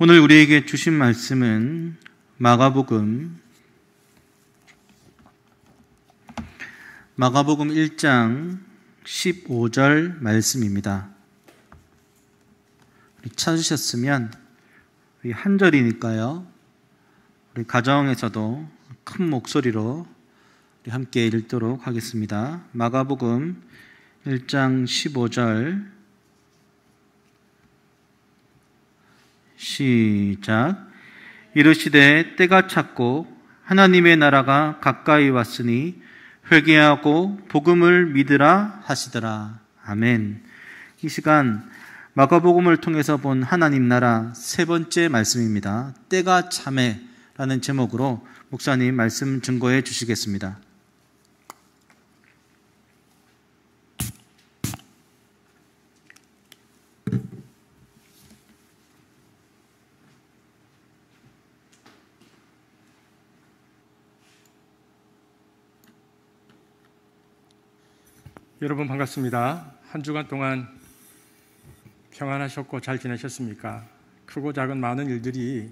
오늘 우리에게 주신 말씀은 마가복음 마가복음 1장 15절 말씀입니다. 찾으셨으면 한 절이니까요. 우리 가정에서도 큰 목소리로 함께 읽도록 하겠습니다. 마가복음 1장 15절 시작. 이르시되 때가 찼고 하나님의 나라가 가까이 왔으니 회개하고 복음을 믿으라 하시더라. 아멘. 이 시간 마가복음을 통해서 본 하나님 나라 세 번째 말씀입니다. 때가 참에라는 제목으로 목사님 말씀 증거해 주시겠습니다. 여러분 반갑습니다. 한 주간 동안 평안하셨고 잘 지내셨습니까? 크고 작은 많은 일들이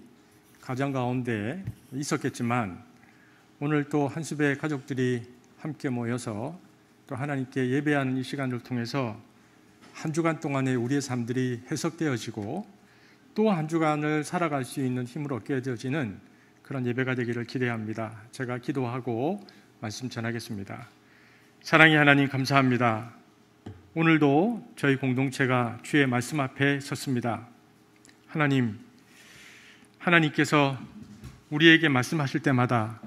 가정 가운데 있었겠지만 오늘 또 한수배 가족들이 함께 모여서 또 하나님께 예배하는 이 시간을 통해서 한 주간 동안의 우리의 삶들이 해석되어지고 또 한 주간을 살아갈 수 있는 힘을 얻게 되어지는 그런 예배가 되기를 기대합니다. 제가 기도하고 말씀 전하겠습니다. 사랑의 하나님 감사합니다. 오늘도 저희 공동체가 주의 말씀 앞에 섰습니다. 하나님, 하나님께서 우리에게 말씀하실 때마다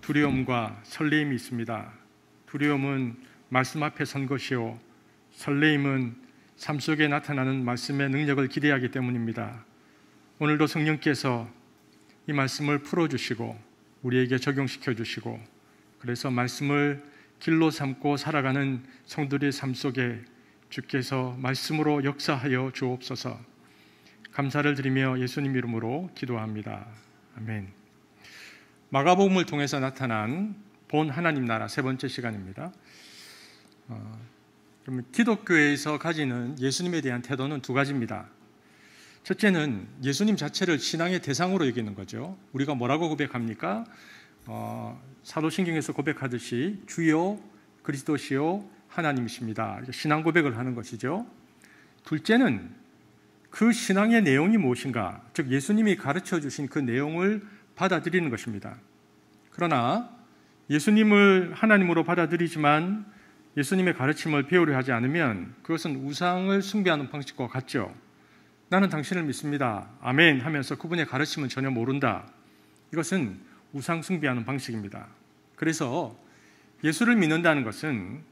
두려움과 설레임이 있습니다. 두려움은 말씀 앞에 선 것이요. 설레임은 삶 속에 나타나는 말씀의 능력을 기대하기 때문입니다. 오늘도 성령께서 이 말씀을 풀어주시고 우리에게 적용시켜 주시고 그래서 말씀을 길로 삼고 살아가는 성들의 삶 속에 주께서 말씀으로 역사하여 주옵소서. 감사를 드리며 예수님 이름으로 기도합니다. 아멘. 마가복음을 통해서 나타난 본 하나님 나라 세 번째 시간입니다. 어, 그러면 기독교에서 가지는 예수님에 대한 태도는 두 가지입니다. 첫째는 예수님 자체를 신앙의 대상으로 여기는 거죠. 우리가 뭐라고 고백합니까? 어, 사도신경에서 고백하듯이 주요 그리스도시요 하나님이십니다. 신앙 고백을 하는 것이죠. 둘째는 그 신앙의 내용이 무엇인가, 즉 예수님이 가르쳐 주신 그 내용을 받아들이는 것입니다. 그러나 예수님을 하나님으로 받아들이지만 예수님의 가르침을 배우려 하지 않으면 그것은 우상을 숭배하는 방식과 같죠. 나는 당신을 믿습니다. 아멘 하면서 그분의 가르침은 전혀 모른다. 이것은 우상 숭배하는 방식입니다. 그래서 예수를 믿는다는 것은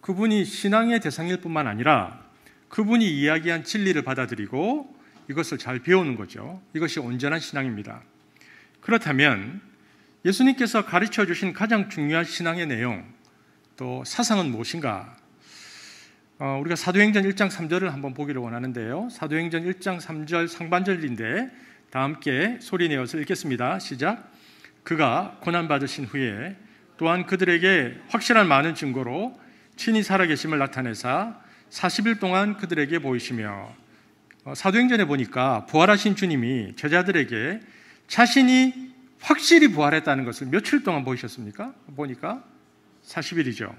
그분이 신앙의 대상일 뿐만 아니라 그분이 이야기한 진리를 받아들이고 이것을 잘 배우는 거죠. 이것이 온전한 신앙입니다. 그렇다면 예수님께서 가르쳐 주신 가장 중요한 신앙의 내용 또 사상은 무엇인가? 어, 우리가 사도행전 1장 3절을 한번 보기를 원하는데요. 사도행전 1장 3절 상반절인데 다 함께 소리 내어서 읽겠습니다. 시작. 그가 고난받으신 후에 또한 그들에게 확실한 많은 증거로 친히 살아계심을 나타내사 40일 동안 그들에게 보이시며 어, 사도행전에 보니까 부활하신 주님이 제자들에게 자신이 확실히 부활했다는 것을 며칠 동안 보이셨습니까? 보니까 40일이죠.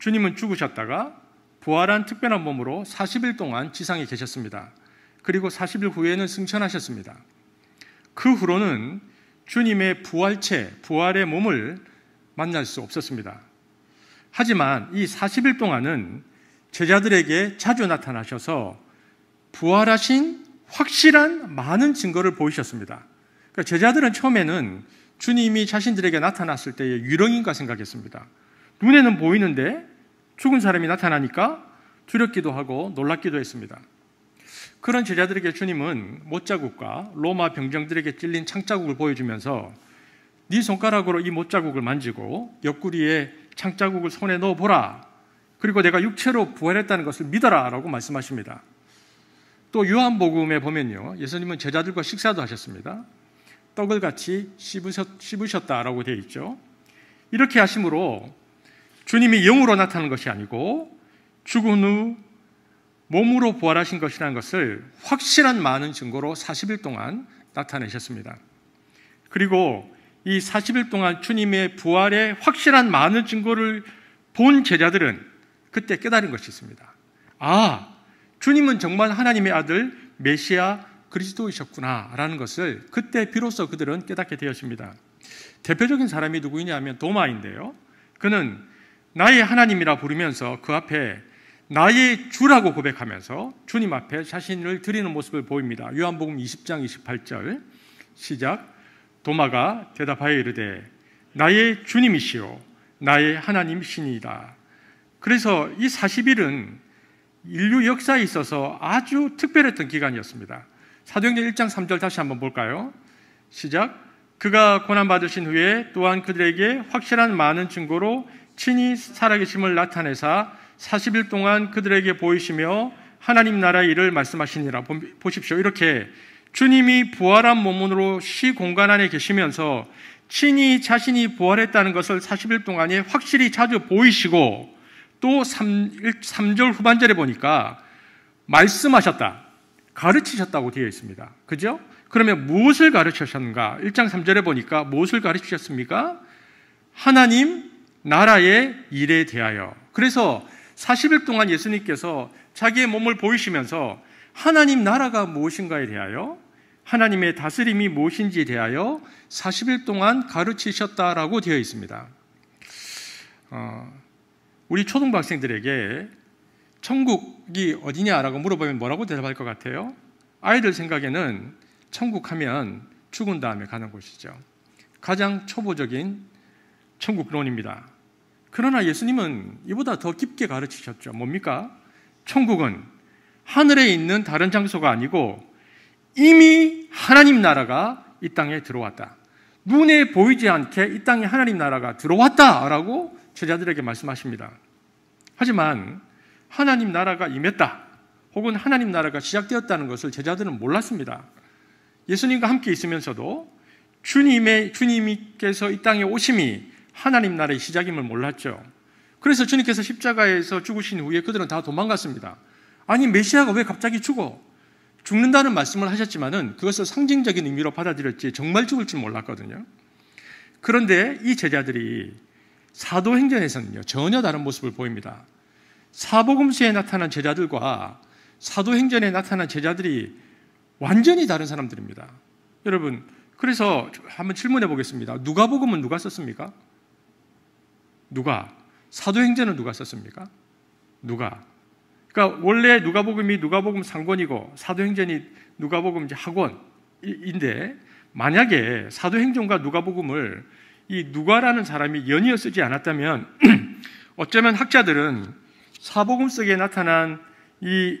주님은 죽으셨다가 부활한 특별한 몸으로 40일 동안 지상에 계셨습니다. 그리고 40일 후에는 승천하셨습니다. 그 후로는 주님의 부활체, 부활의 몸을 만날 수 없었습니다. 하지만 이 40일 동안은 제자들에게 자주 나타나셔서 부활하신 확실한 많은 증거를 보이셨습니다. 그러니까 제자들은 처음에는 주님이 자신들에게 나타났을 때의 유령인가 생각했습니다. 눈에는 보이는데 죽은 사람이 나타나니까 두렵기도 하고 놀랍기도 했습니다. 그런 제자들에게 주님은 못자국과 로마 병정들에게 찔린 창자국을 보여주면서 네 손가락으로 이 못자국을 만지고 옆구리에 창자국을 손에 넣어 보라. 그리고 내가 육체로 부활했다는 것을 믿어라라고 말씀하십니다. 또 요한복음에 보면요. 예수님은 제자들과 식사도 하셨습니다. 떡을 같이 씹으셨, 다라고 되어 있죠. 이렇게 하심으로 주님이 영으로 나타난 것이 아니고 죽은 후 몸으로 부활하신 것이라는 것을 확실한 많은 증거로 40일 동안 나타내셨습니다. 그리고 이 40일 동안 주님의 부활에 확실한 많은 증거를 본 제자들은 그때 깨달은 것이 있습니다. 아, 주님은 정말 하나님의 아들 메시아 그리스도이셨구나라는 것을 그때 비로소 그들은 깨닫게 되었습니다. 대표적인 사람이 누구이냐면 하 도마인데요. 그는 나의 하나님이라 부르면서 그 앞에 나의 주라고 고백하면서 주님 앞에 자신을 드리는 모습을 보입니다. 요한복음 20장 28절 시작 도마가 대답하여 이르되 나의 주님이시오 나의 하나님이시니이다. 그래서 이 40일은 인류 역사에 있어서 아주 특별했던 기간이었습니다. 사도행전 1장 3절 다시 한번 볼까요? 시작 그가 고난 받으신 후에 또한 그들에게 확실한 많은 증거로 친히 살아계심을 나타내사 40일 동안 그들에게 보이시며 하나님 나라의 일을 말씀하시니라 보십시오. 이렇게 주님이 부활한 몸으로 시공간 안에 계시면서 친히 자신이 부활했다는 것을 40일 동안에 확실히 자주 보이시고 또 3, 3절 후반절에 보니까 말씀하셨다. 가르치셨다고 되어 있습니다. 그죠? 그러면 무엇을 가르치셨는가? 1장 3절에 보니까 무엇을 가르치셨습니까? 하나님 나라의 일에 대하여. 그래서 40일 동안 예수님께서 자기의 몸을 보이시면서 하나님 나라가 무엇인가에 대하여 하나님의 다스림이 무엇인지에 대하여 40일 동안 가르치셨다라고 되어 있습니다. 어, 우리 초등학생들에게 천국이 어디냐라고 물어보면 뭐라고 대답할 것 같아요? 아이들 생각에는 천국 하면 죽은 다음에 가는 곳이죠. 가장 초보적인 천국론입니다. 그러나 예수님은 이보다 더 깊게 가르치셨죠. 뭡니까? 천국은 하늘에 있는 다른 장소가 아니고 이미 하나님 나라가 이 땅에 들어왔다. 눈에 보이지 않게 이 땅에 하나님 나라가 들어왔다라고 제자들에게 말씀하십니다. 하지만 하나님 나라가 임했다. 혹은 하나님 나라가 시작되었다는 것을 제자들은 몰랐습니다. 예수님과 함께 있으면서도 주님의 주님께서 이 땅에 오심이 하나님 나라의 시작임을 몰랐죠. 그래서 주님께서 십자가에서 죽으신 후에 그들은 다 도망갔습니다. 아니 메시아가 왜 갑자기 죽어? 죽는다는 말씀을 하셨지만은 그것을 상징적인 의미로 받아들였지 정말 죽을 줄 몰랐거든요. 그런데 이 제자들이 사도행전에서는요 전혀 다른 모습을 보입니다. 사복음수에 나타난 제자들과 사도행전에 나타난 제자들이 완전히 다른 사람들입니다. 여러분 그래서 한번 질문해 보겠습니다. 누가복음은 누가 썼습니까? 누가? 사도행전은 누가 썼습니까? 누가? 그러니까 원래 누가복음이 누가복음 상권이고 사도행전이 누가복음 이 학원인데 만약에 사도행전과 누가복음을 이 누가라는 사람이 연이어 쓰지 않았다면 어쩌면 학자들은 사복음 속에 나타난 이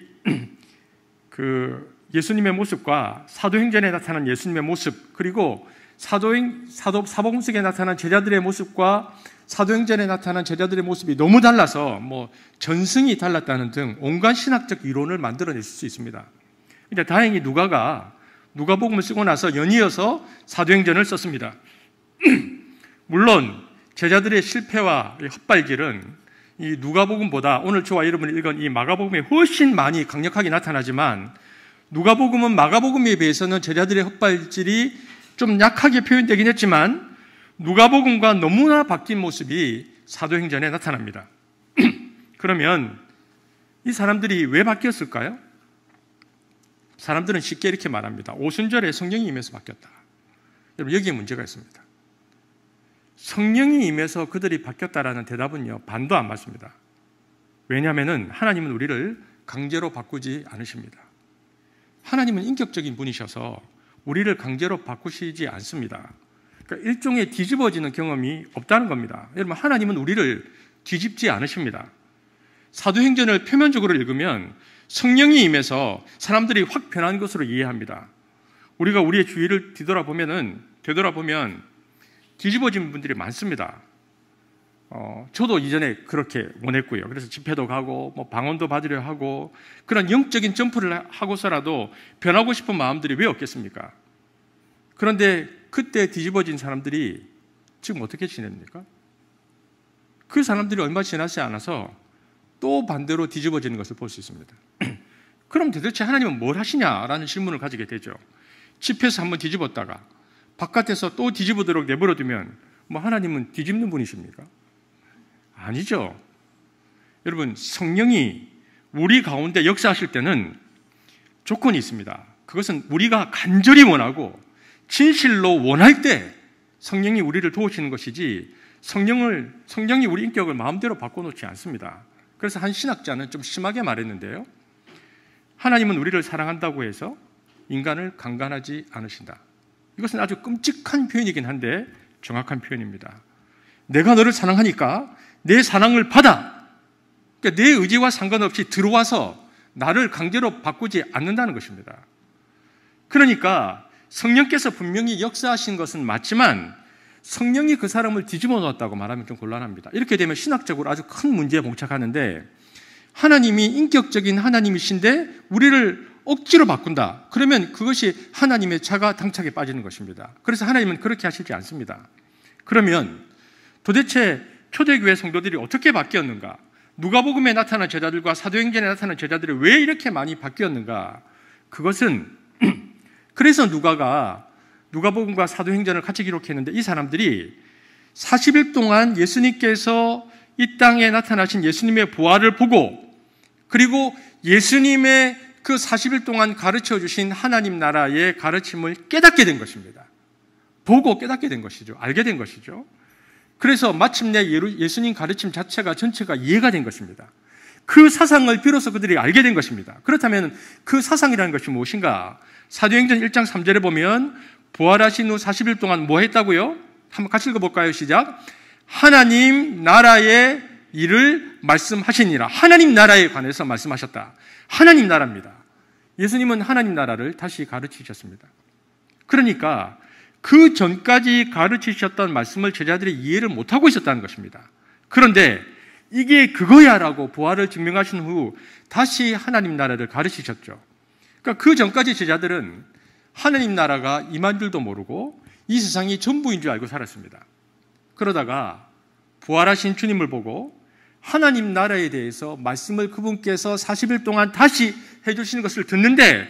그 예수님의 모습과 사도행전에 나타난 예수님의 모습 그리고 사도행 사도 사복음 속에 나타난 제자들의 모습과 사도행전에 나타난 제자들의 모습이 너무 달라서 뭐 전승이 달랐다는 등 온갖 신학적 이론을 만들어낼 수 있습니다. 근데 다행히 누가가 누가복음을 쓰고 나서 연이어서 사도행전을 썼습니다. 물론 제자들의 실패와 헛발질은 이 누가복음보다 오늘 저와 여러분이 읽은 이 마가복음이 훨씬 많이 강력하게 나타나지만 누가복음은 마가복음에 비해서는 제자들의 헛발질이 좀 약하게 표현되긴 했지만 누가복음과 너무나 바뀐 모습이 사도행전에 나타납니다. 그러면 이 사람들이 왜 바뀌었을까요? 사람들은 쉽게 이렇게 말합니다. 오순절에 성령이 임해서 바뀌었다. 여러분 여기에 문제가 있습니다. 성령이 임해서 그들이 바뀌었다라는 대답은요 반도 안 맞습니다. 왜냐하면은 하나님은 우리를 강제로 바꾸지 않으십니다. 하나님은 인격적인 분이셔서 우리를 강제로 바꾸시지 않습니다. 그러니까 일종의 뒤집어지는 경험이 없다는 겁니다. 여러분, 하나님은 우리를 뒤집지 않으십니다. 사도행전을 표면적으로 읽으면 성령이 임해서 사람들이 확 변한 것으로 이해합니다. 우리가 우리의 주위를 뒤돌아보면은, 되돌아보면 뒤집어진 분들이 많습니다. 어, 저도 이전에 그렇게 원했고요. 그래서 집회도 가고, 뭐 방언도 받으려 하고, 그런 영적인 점프를 하고서라도 변하고 싶은 마음들이 왜 없겠습니까? 그런데 그때 뒤집어진 사람들이 지금 어떻게 지냅니까? 그 사람들이 얼마 지나지 않아서 또 반대로 뒤집어지는 것을 볼 수 있습니다. 그럼 도대체 하나님은 뭘 하시냐라는 질문을 가지게 되죠. 집에서 한번 뒤집었다가 바깥에서 또 뒤집어도록 내버려두면 뭐 하나님은 뒤집는 분이십니까? 아니죠. 여러분, 성령이 우리 가운데 역사하실 때는 조건이 있습니다. 그것은 우리가 간절히 원하고 진실로 원할 때 성령이 우리를 도우시는 것이지 성령을 성령이 우리 인격을 마음대로 바꿔놓지 않습니다. 그래서 한 신학자는 좀 심하게 말했는데요. 하나님은 우리를 사랑한다고 해서 인간을 강간하지 않으신다. 이것은 아주 끔찍한 표현이긴 한데 정확한 표현입니다. 내가 너를 사랑하니까 내 사랑을 받아. 그러니까 내 의지와 상관없이 들어와서 나를 강제로 바꾸지 않는다는 것입니다. 그러니까 성령께서 분명히 역사하신 것은 맞지만 성령이 그 사람을 뒤집어 놓았다고 말하면 좀 곤란합니다. 이렇게 되면 신학적으로 아주 큰 문제에 봉착하는데 하나님이 인격적인 하나님이신데 우리를 억지로 바꾼다. 그러면 그것이 하나님의 차가 당착에 빠지는 것입니다. 그래서 하나님은 그렇게 하시지 않습니다. 그러면 도대체 초대교회 성도들이 어떻게 바뀌었는가? 누가복음에 나타난 제자들과 사도행전에 나타난 제자들이 왜 이렇게 많이 바뀌었는가? 그것은 그래서 누가가 누가복음과 사도행전을 같이 기록했는데 이 사람들이 40일 동안 예수님께서 이 땅에 나타나신 예수님의 부활을 보고 그리고 예수님의 그 40일 동안 가르쳐 주신 하나님 나라의 가르침을 깨닫게 된 것입니다. 보고 깨닫게 된 것이죠. 알게 된 것이죠. 그래서 마침내 예수님 가르침 자체가 전체가 이해가 된 것입니다. 그 사상을 비로소 그들이 알게 된 것입니다. 그렇다면 그 사상이라는 것이 무엇인가? 사도행전 1장 3절에 보면 부활하신 후 40일 동안 뭐 했다고요? 한번 같이 읽어볼까요? 시작. 하나님 나라의 일을 말씀하시니라. 하나님 나라에 관해서 말씀하셨다. 하나님 나라입니다. 예수님은 하나님 나라를 다시 가르치셨습니다. 그러니까 그 전까지 가르치셨던 말씀을 제자들이 이해를 못하고 있었다는 것입니다. 그런데 이게 그거야 라고 부활을 증명하신 후 다시 하나님 나라를 가르치셨죠. 그러니까 그 전까지 제자들은 하나님 나라가 임한 줄도 모르고 이 세상이 전부인 줄 알고 살았습니다. 그러다가 부활하신 주님을 보고 하나님 나라에 대해서 말씀을 그분께서 40일 동안 다시 해주시는 것을 듣는데,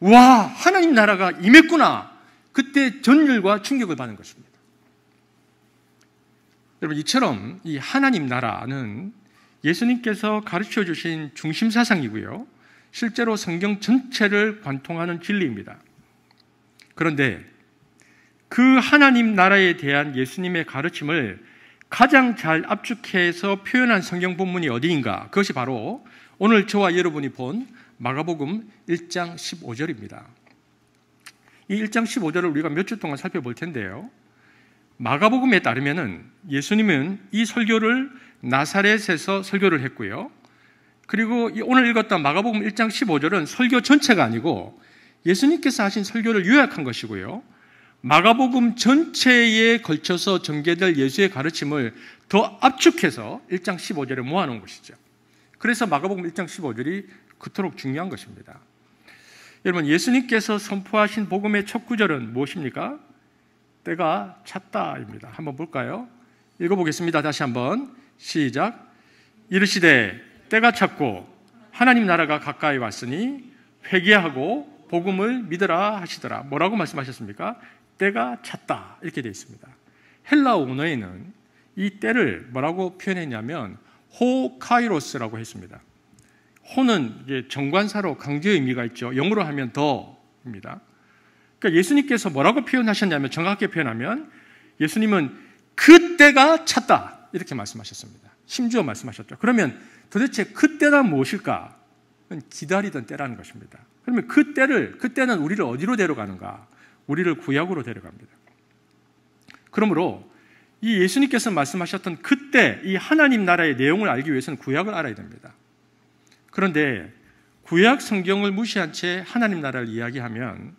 와, 하나님 나라가 임했구나. 그때 전율과 충격을 받은 것입니다. 여러분, 이처럼 이 하나님 나라는 예수님께서 가르쳐 주신 중심 사상이고요. 실제로 성경 전체를 관통하는 진리입니다. 그런데 그 하나님 나라에 대한 예수님의 가르침을 가장 잘 압축해서 표현한 성경 본문이 어디인가? 그것이 바로 오늘 저와 여러분이 본 마가복음 1장 15절입니다. 이 1장 15절을 우리가 몇 주 동안 살펴볼 텐데요. 마가복음에 따르면 예수님은 이 설교를 나사렛에서 설교를 했고요. 그리고 오늘 읽었던 마가복음 1장 15절은 설교 전체가 아니고 예수님께서 하신 설교를 요약한 것이고요. 마가복음 전체에 걸쳐서 전개될 예수의 가르침을 더 압축해서 1장 15절에 모아놓은 것이죠. 그래서 마가복음 1장 15절이 그토록 중요한 것입니다. 여러분, 예수님께서 선포하신 복음의 첫 구절은 무엇입니까? 때가 찼다입니다. 한번 볼까요? 읽어보겠습니다. 다시 한번 시작. 이르시되 때가 찼고 하나님 나라가 가까이 왔으니 회개하고 복음을 믿으라 하시더라. 뭐라고 말씀하셨습니까? 때가 찼다. 이렇게 되어 있습니다. 헬라 오너에는이 때를 뭐라고 표현했냐면 호카이로스라고 했습니다. 호는 정관사로 강제 의미가 있죠. 영어로 하면 더입니다. 그러니까 예수님께서 뭐라고 표현하셨냐면 정확하게 표현하면 예수님은 그때가 찼다 이렇게 말씀하셨습니다. 심지어 말씀하셨죠. 그러면 도대체 그때란 무엇일까? 기다리던 때라는 것입니다. 그러면 그 때를, 그때는 우리를 어디로 데려가는가? 우리를 구약으로 데려갑니다. 그러므로 이 예수님께서 말씀하셨던 그때 이 하나님 나라의 내용을 알기 위해서는 구약을 알아야 됩니다. 그런데 구약 성경을 무시한 채 하나님 나라를 이야기하면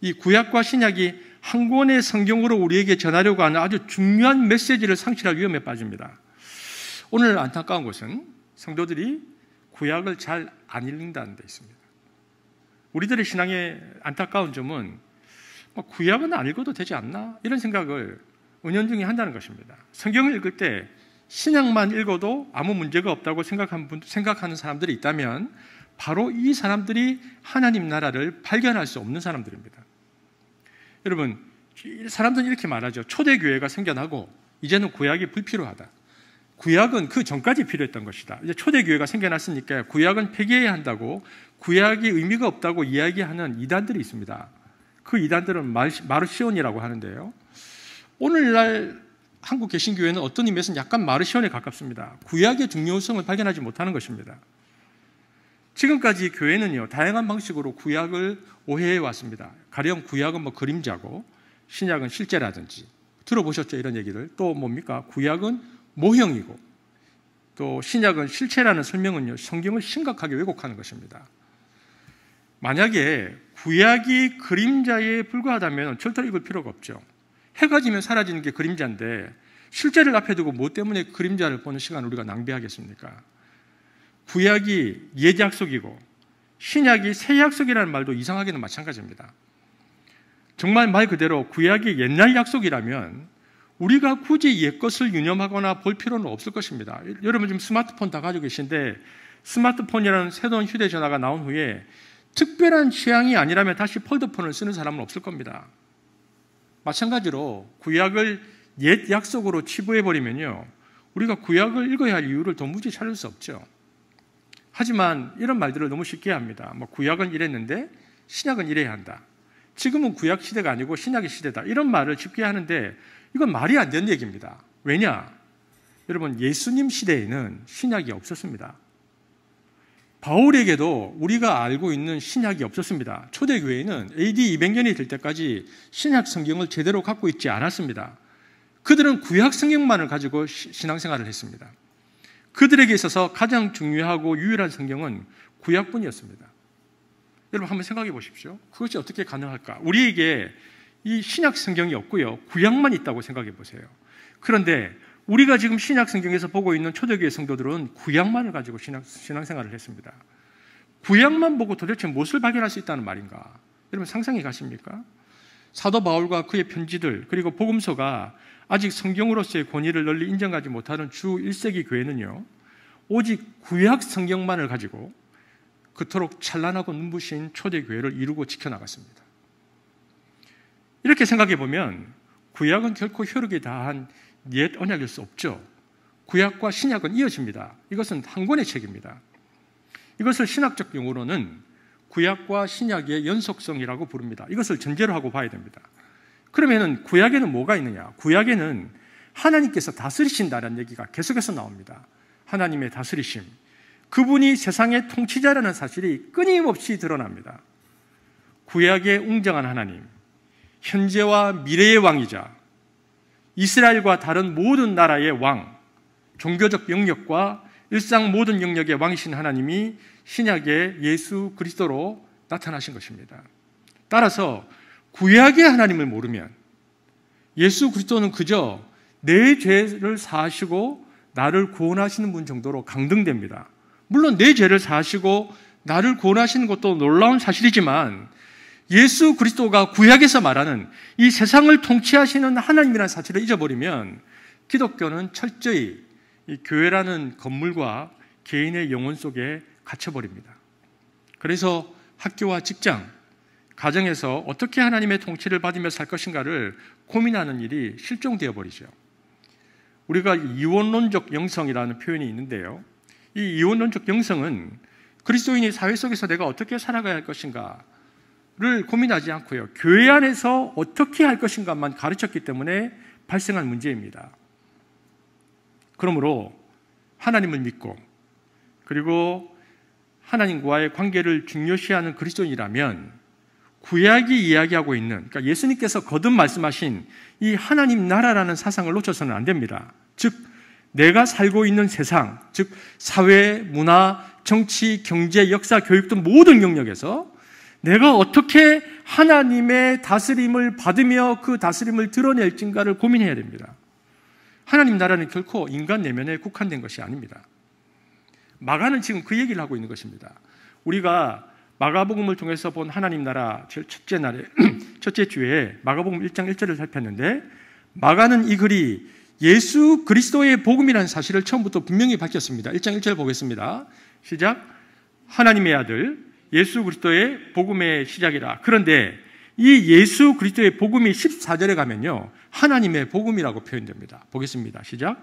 이 구약과 신약이 한 권의 성경으로 우리에게 전하려고 하는 아주 중요한 메시지를 상실할 위험에 빠집니다. 오늘 안타까운 것은 성도들이 구약을 잘 안 읽는다는 데 있습니다. 우리들의 신앙의 안타까운 점은 뭐 구약은 안 읽어도 되지 않나 이런 생각을 은연중에 한다는 것입니다. 성경을 읽을 때 신약만 읽어도 아무 문제가 없다고 생각하는 사람들이 있다면 바로 이 사람들이 하나님 나라를 발견할 수 없는 사람들입니다. 여러분 사람들은 이렇게 말하죠. 초대 교회가 생겨나고 이제는 구약이 불필요하다. 구약은 그 전까지 필요했던 것이다. 이제 초대교회가 생겨났으니까 구약은 폐기해야 한다고 구약이 의미가 없다고 이야기하는 이단들이 있습니다. 그 이단들은 마르시온이라고 하는데요. 오늘날 한국 개신교회는 어떤 의미에서는 약간 마르시온에 가깝습니다. 구약의 중요성을 발견하지 못하는 것입니다. 지금까지 교회는요, 다양한 방식으로 구약을 오해해 왔습니다. 가령 구약은 뭐 그림자고, 신약은 실제라든지. 들어보셨죠? 이런 얘기를. 또 뭡니까? 구약은 모형이고 또 신약은 실체라는 설명은요, 성경을 심각하게 왜곡하는 것입니다. 만약에 구약이 그림자에 불과하다면 절대로 읽을 필요가 없죠. 해가 지면 사라지는 게 그림자인데 실제를 앞에 두고 뭐 때문에 그림자를 보는 시간 을 우리가 낭비하겠습니까? 구약이 예약속이고 신약이 새 약속이라는 말도 이상하게는 마찬가지입니다. 정말 말 그대로 구약이 옛날 약속이라면 우리가 굳이 옛것을 유념하거나 볼 필요는 없을 것입니다. 여러분 지금 스마트폰 다 가지고 계신데 스마트폰이라는 새로운 휴대전화가 나온 후에 특별한 취향이 아니라면 다시 폴더폰을 쓰는 사람은 없을 겁니다. 마찬가지로 구약을 옛 약속으로 치부해버리면요. 우리가 구약을 읽어야 할 이유를 도무지 찾을 수 없죠. 하지만 이런 말들을 너무 쉽게 합니다. 뭐 구약은 이랬는데 신약은 이래야 한다. 지금은 구약 시대가 아니고 신약의 시대다. 이런 말을 쉽게 하는데 이건 말이 안 되는 얘기입니다. 왜냐? 여러분, 예수님 시대에는 신약이 없었습니다. 바울에게도 우리가 알고 있는 신약이 없었습니다. 초대교회는 AD 200년이 될 때까지 신약 성경을 제대로 갖고 있지 않았습니다. 그들은 구약 성경만을 가지고 신앙생활을 했습니다. 그들에게 있어서 가장 중요하고 유일한 성경은 구약뿐이었습니다. 여러분 한번 생각해 보십시오. 그것이 어떻게 가능할까? 우리에게 이 신약 성경이 없고요. 구약만 있다고 생각해 보세요. 그런데 우리가 지금 신약 성경에서 보고 있는 초대교회 성도들은 구약만을 가지고 신앙, 신앙생활을 했습니다. 구약만 보고 도대체 무엇을 발견할 수 있다는 말인가? 여러분 상상이 가십니까? 사도 바울과 그의 편지들 그리고 복음서가 아직 성경으로서의 권위를 널리 인정하지 못하는 주 1세기 교회는요. 오직 구약 성경만을 가지고 그토록 찬란하고 눈부신 초대교회를 이루고 지켜나갔습니다. 이렇게 생각해 보면 구약은 결코 효력이 다한 옛 언약일 수 없죠. 구약과 신약은 이어집니다. 이것은 한 권의 책입니다. 이것을 신학적 용어로는 구약과 신약의 연속성이라고 부릅니다. 이것을 전제로 하고 봐야 됩니다. 그러면은 구약에는 뭐가 있느냐? 구약에는 하나님께서 다스리신다는 얘기가 계속해서 나옵니다. 하나님의 다스리심. 그분이 세상의 통치자라는 사실이 끊임없이 드러납니다. 구약의 웅장한 하나님, 현재와 미래의 왕이자 이스라엘과 다른 모든 나라의 왕, 종교적 영역과 일상 모든 영역의 왕이신 하나님이 신약의 예수 그리스도로 나타나신 것입니다. 따라서 구약의 하나님을 모르면 예수 그리스도는 그저 내 죄를 사하시고 나를 구원하시는 분 정도로 강등됩니다. 물론 내 죄를 사하시고 나를 구원하시는 것도 놀라운 사실이지만 예수 그리스도가 구약에서 말하는 이 세상을 통치하시는 하나님이라는 사실을 잊어버리면 기독교는 철저히 이 교회라는 건물과 개인의 영혼 속에 갇혀버립니다. 그래서 학교와 직장, 가정에서 어떻게 하나님의 통치를 받으며 살 것인가를 고민하는 일이 실종되어 버리죠. 우리가 이원론적 영성이라는 표현이 있는데요. 이 이원론적 영성은 그리스도인이 사회 속에서 내가 어떻게 살아가야 할 것인가 를 고민하지 않고요. 교회 안에서 어떻게 할 것인가만 가르쳤기 때문에 발생한 문제입니다. 그러므로 하나님을 믿고 그리고 하나님과의 관계를 중요시하는 그리스도인이라면 구약이 이야기하고 있는 그러니까 예수님께서 거듭 말씀하신 이 하나님 나라라는 사상을 놓쳐서는 안 됩니다. 즉 내가 살고 있는 세상, 즉 사회, 문화, 정치, 경제, 역사, 교육 등 모든 영역에서 내가 어떻게 하나님의 다스림을 받으며 그 다스림을 드러낼지인가를 고민해야 됩니다. 하나님 나라는 결코 인간 내면에 국한된 것이 아닙니다. 마가는 지금 그 얘기를 하고 있는 것입니다. 우리가 마가복음을 통해서 본 하나님 나라 첫째 날에 첫째 주에 마가복음 1장 1절을 살폈는데 마가는 이 글이 예수 그리스도의 복음이라는 사실을 처음부터 분명히 밝혔습니다. 1장 1절 보겠습니다. 시작 하나님의 아들 예수 그리스도의 복음의 시작이라. 그런데 이 예수 그리스도의 복음이 14절에 가면요. 하나님의 복음이라고 표현됩니다. 보겠습니다. 시작.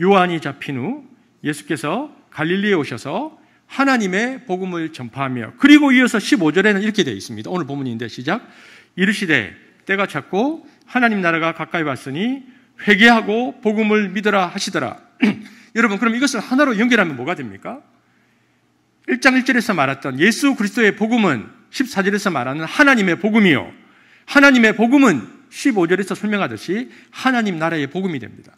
요한이 잡힌 후 예수께서 갈릴리에 오셔서 하나님의 복음을 전파하며 그리고 이어서 15절에는 이렇게 되어 있습니다. 오늘 본문인데 시작. 이르시되 때가 찼고 하나님 나라가 가까이 왔으니 회개하고 복음을 믿으라 하시더라. 여러분 그럼 이것을 하나로 연결하면 뭐가 됩니까? 1장 1절에서 말했던 예수 그리스도의 복음은 14절에서 말하는 하나님의 복음이요. 하나님의 복음은 15절에서 설명하듯이 하나님 나라의 복음이 됩니다.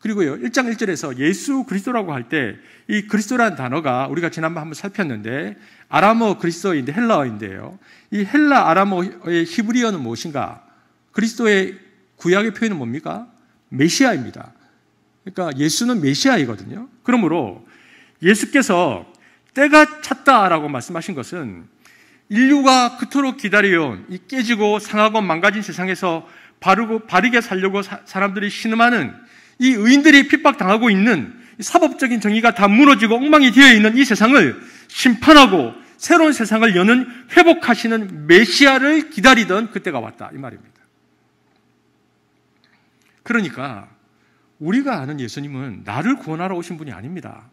그리고요, 1장 1절에서 예수 그리스도라고 할 때 이 그리스도라는 단어가 우리가 지난번 한번 살폈는데 아람어 그리스도인데 헬라어인데요. 이 헬라 아람어의 히브리어는 무엇인가? 그리스도의 구약의 표현은 뭡니까? 메시아입니다. 그러니까 예수는 메시아이거든요. 그러므로 예수께서 때가 찼다라고 말씀하신 것은 인류가 그토록 기다려온 이 깨지고 상하고 망가진 세상에서 바르고 바르게 살려고 사, 사람들이 신음하는 이 의인들이 핍박당하고 있는 사법적인 정의가 다 무너지고 엉망이 되어 있는 이 세상을 심판하고 새로운 세상을 여는 회복하시는 메시아를 기다리던 그때가 왔다 이 말입니다. 그러니까 우리가 아는 예수님은 나를 구원하러 오신 분이 아닙니다.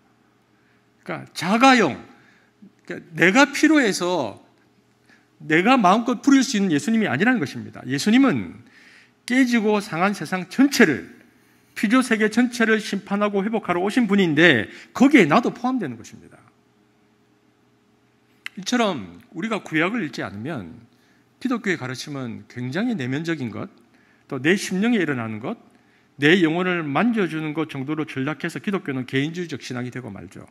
그러니까 자가용, 그러니까 내가 필요해서 내가 마음껏 부릴 수 있는 예수님이 아니라는 것입니다. 예수님은 깨지고 상한 세상 전체를 피조 세계 전체를 심판하고 회복하러 오신 분인데 거기에 나도 포함되는 것입니다. 이처럼 우리가 구약을 읽지 않으면 기독교의 가르침은 굉장히 내면적인 것, 또 내 심령에 일어나는 것, 내 영혼을 만져주는 것 정도로 전락해서 기독교는 개인주의적 신앙이 되고 말죠.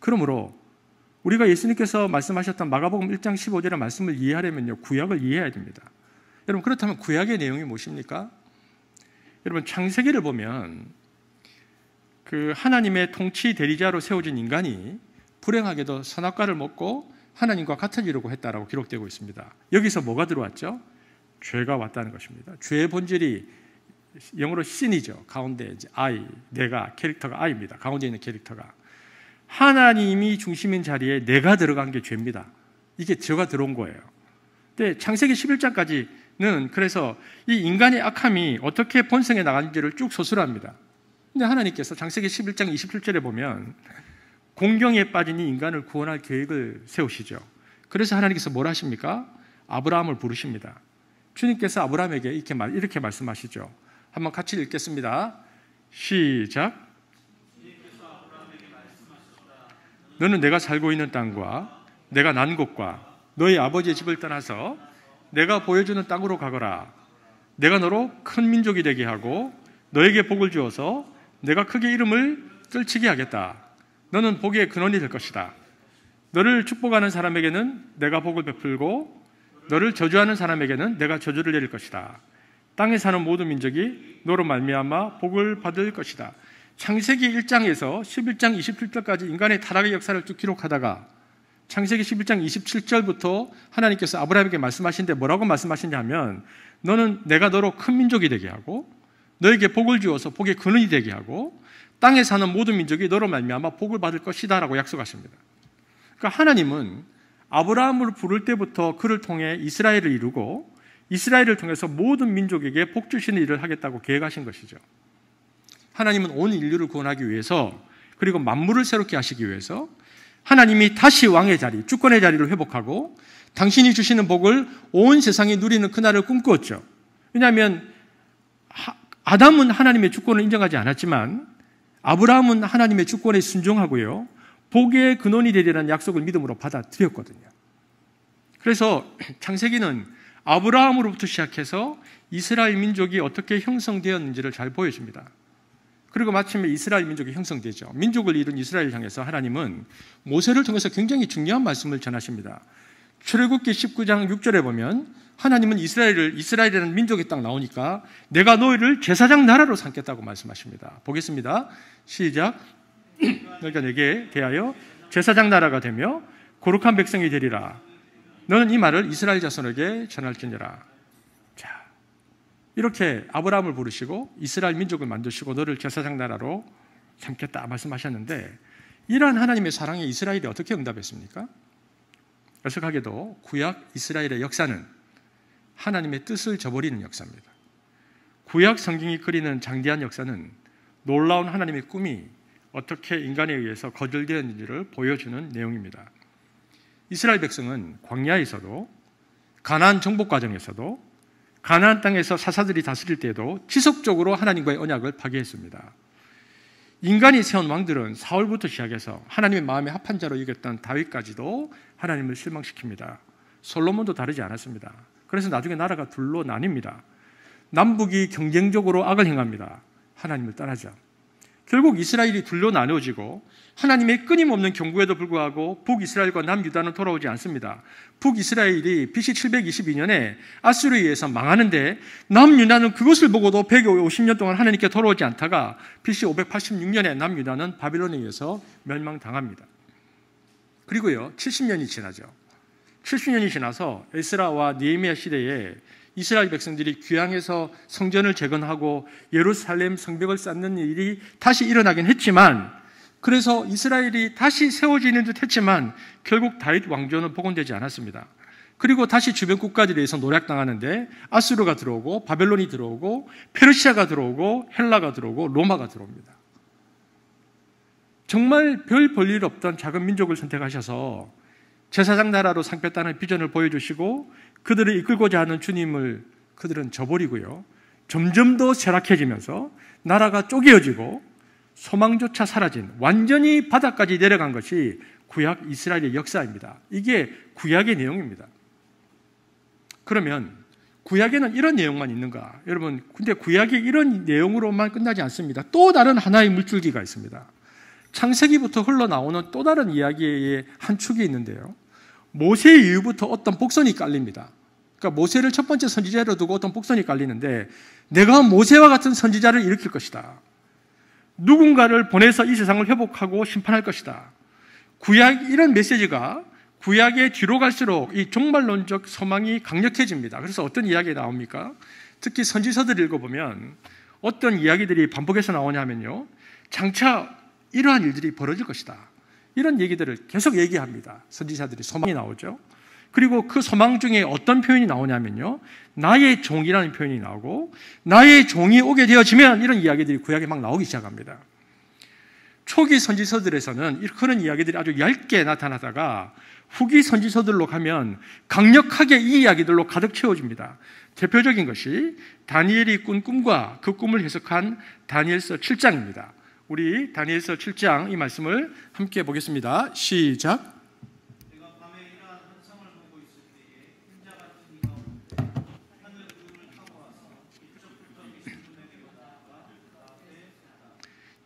그러므로 우리가 예수님께서 말씀하셨던 마가복음 1장 15절의 말씀을 이해하려면요. 구약을 이해해야 됩니다. 여러분 그렇다면 구약의 내용이 무엇입니까? 여러분 창세기를 보면 그 하나님의 통치 대리자로 세워진 인간이 불행하게도 선악과를 먹고 하나님과 같아지려고 했다라고 기록되고 있습니다. 여기서 뭐가 들어왔죠? 죄가 왔다는 것입니다. 죄의 본질이 영어로 신이죠. 가운데 이제 I, 내가 캐릭터가 I입니다. 가운데 있는 캐릭터가 하나님이 중심인 자리에 내가 들어간 게 죄입니다. 이게 제가 들어온 거예요. 근데 창세기 11장까지는 그래서 이 인간의 악함이 어떻게 본성에 나가는지를 쭉서술합니다 근데 하나님께서 창세기 11장 27절에 보면 공경에 빠진 이 인간을 구원할 계획을 세우시죠. 그래서 하나님께서 뭘 하십니까? 아브라함을 부르십니다. 주님께서 아브라함에게 이렇게, 말, 이렇게 말씀하시죠. 한번 같이 읽겠습니다. 시작. 너는 내가 살고 있는 땅과 내가 난 곳과 너희 아버지의 집을 떠나서 내가 보여주는 땅으로 가거라. 내가 너로 큰 민족이 되게 하고 너에게 복을 주어서 내가 크게 이름을 떨치게 하겠다. 너는 복의 근원이 될 것이다. 너를 축복하는 사람에게는 내가 복을 베풀고 너를 저주하는 사람에게는 내가 저주를 내릴 것이다. 땅에 사는 모든 민족이 너로 말미암아 복을 받을 것이다. 창세기 1장에서 11장 27절까지 인간의 타락의 역사를 쭉 기록하다가 창세기 11장 27절부터 하나님께서 아브라함에게 말씀하신데 뭐라고 말씀하시냐면 너는 내가 너로 큰 민족이 되게 하고 너에게 복을 주어서 복의 근원이 되게 하고 땅에 사는 모든 민족이 너로 말미암아 복을 받을 것이다라고 약속하십니다. 그러니까 하나님은 아브라함을 부를 때부터 그를 통해 이스라엘을 이루고 이스라엘을 통해서 모든 민족에게 복 주시는 일을 하겠다고 계획하신 것이죠. 하나님은 온 인류를 구원하기 위해서 그리고 만물을 새롭게 하시기 위해서 하나님이 다시 왕의 자리, 주권의 자리를 회복하고 당신이 주시는 복을 온 세상이 누리는 그날을 꿈꾸었죠. 왜냐하면 아담은 하나님의 주권을 인정하지 않았지만 아브라함은 하나님의 주권에 순종하고요. 복의 근원이 되리라는 약속을 믿음으로 받아들였거든요. 그래서 창세기는 아브라함으로부터 시작해서 이스라엘 민족이 어떻게 형성되었는지를 잘 보여줍니다. 그리고 마침내 이스라엘 민족이 형성되죠. 민족을 이룬 이스라엘 을 향해서 하나님은 모세를 통해서 굉장히 중요한 말씀을 전하십니다. 출애굽기 19장 6절에 보면 하나님은 이스라엘을 이스라엘이라는 민족이 딱 나오니까 내가 너희를 제사장 나라로 삼겠다고 말씀하십니다. 보겠습니다. 시작. 너희가 그러니까 내게 대하여 제사장 나라가 되며 고룩한 백성이 되리라. 너는 이 말을 이스라엘 자손에게 전할지니라. 이렇게 아브라함을 부르시고 이스라엘 민족을 만드시고 너를 제사장 나라로 삼겠다 말씀하셨는데 이러한 하나님의 사랑에 이스라엘이 어떻게 응답했습니까? 어석하게도 구약 이스라엘의 역사는 하나님의 뜻을 저버리는 역사입니다. 구약 성경이 그리는 장대한 역사는 놀라운 하나님의 꿈이 어떻게 인간에 의해서 거절되었는지를 보여주는 내용입니다. 이스라엘 백성은 광야에서도 가나안 정복 과정에서도 가나안 땅에서 사사들이 다스릴 때에도 지속적으로 하나님과의 언약을 파괴했습니다. 인간이 세운 왕들은 사울부터 시작해서 하나님의 마음에 합한 자로 이겼던 다윗까지도 하나님을 실망시킵니다. 솔로몬도 다르지 않았습니다. 그래서 나중에 나라가 둘로 나뉩니다. 남북이 경쟁적으로 악을 행합니다. 하나님을 떠나하죠 결국 이스라엘이 둘로 나누어지고 하나님의 끊임없는 경고에도 불구하고 북이스라엘과 남유다는 돌아오지 않습니다. 북이스라엘이 BC 722년에 아수르에 의해서 망하는데 남유다는 그것을 보고도 150년 동안 하나님께 돌아오지 않다가 BC 586년에 남유다는 바빌론에 의해서 멸망당합니다. 그리고요. 70년이 지나죠. 70년이 지나서 에스라와 니에미아 시대에 이스라엘 백성들이 귀향해서 성전을 재건하고 예루살렘 성벽을 쌓는 일이 다시 일어나긴 했지만 그래서 이스라엘이 다시 세워지는 듯 했지만 결국 다윗 왕조는 복원되지 않았습니다. 그리고 다시 주변 국가들에 서 노략당하는데 아수르가 들어오고 바벨론이 들어오고 페르시아가 들어오고 헬라가 들어오고 로마가 들어옵니다. 정말 별 볼 일 없던 작은 민족을 선택하셔서 제사장 나라로 삼겠다는 비전을 보여주시고 그들을 이끌고자 하는 주님을 그들은 저버리고요. 점점 더 쇠락해지면서 나라가 쪼개어지고 소망조차 사라진 완전히 바닥까지 내려간 것이 구약 이스라엘의 역사입니다. 이게 구약의 내용입니다. 그러면 구약에는 이런 내용만 있는가? 여러분, 근데 구약의 이런 내용으로만 끝나지 않습니다. 또 다른 하나의 물줄기가 있습니다. 창세기부터 흘러나오는 또 다른 이야기의 한 축이 있는데요. 모세 이후부터 어떤 복선이 깔립니다. 그러니까 모세를 첫 번째 선지자로 두고 어떤 복선이 깔리는데 내가 모세와 같은 선지자를 일으킬 것이다. 누군가를 보내서 이 세상을 회복하고 심판할 것이다. 구약 이런 메시지가 구약의 뒤로 갈수록 이 종말론적 소망이 강력해집니다. 그래서 어떤 이야기가 나옵니까? 특히 선지서들 읽어보면 어떤 이야기들이 반복해서 나오냐면요. 장차 이러한 일들이 벌어질 것이다. 이런 얘기들을 계속 얘기합니다. 선지자들이 소망이 나오죠. 그리고 그 소망 중에 어떤 표현이 나오냐면요. 나의 종이라는 표현이 나오고, 나의 종이 오게 되어지면 이런 이야기들이 구약에 막 나오기 시작합니다. 초기 선지서들에서는 그런 이야기들이 아주 얇게 나타나다가 후기 선지서들로 가면 강력하게 이 이야기들로 가득 채워집니다. 대표적인 것이 다니엘이 꾼 꿈과 그 꿈을 해석한 다니엘서 7장입니다. 우리 다니엘서 7장 이 말씀을 함께 보겠습니다. 시작.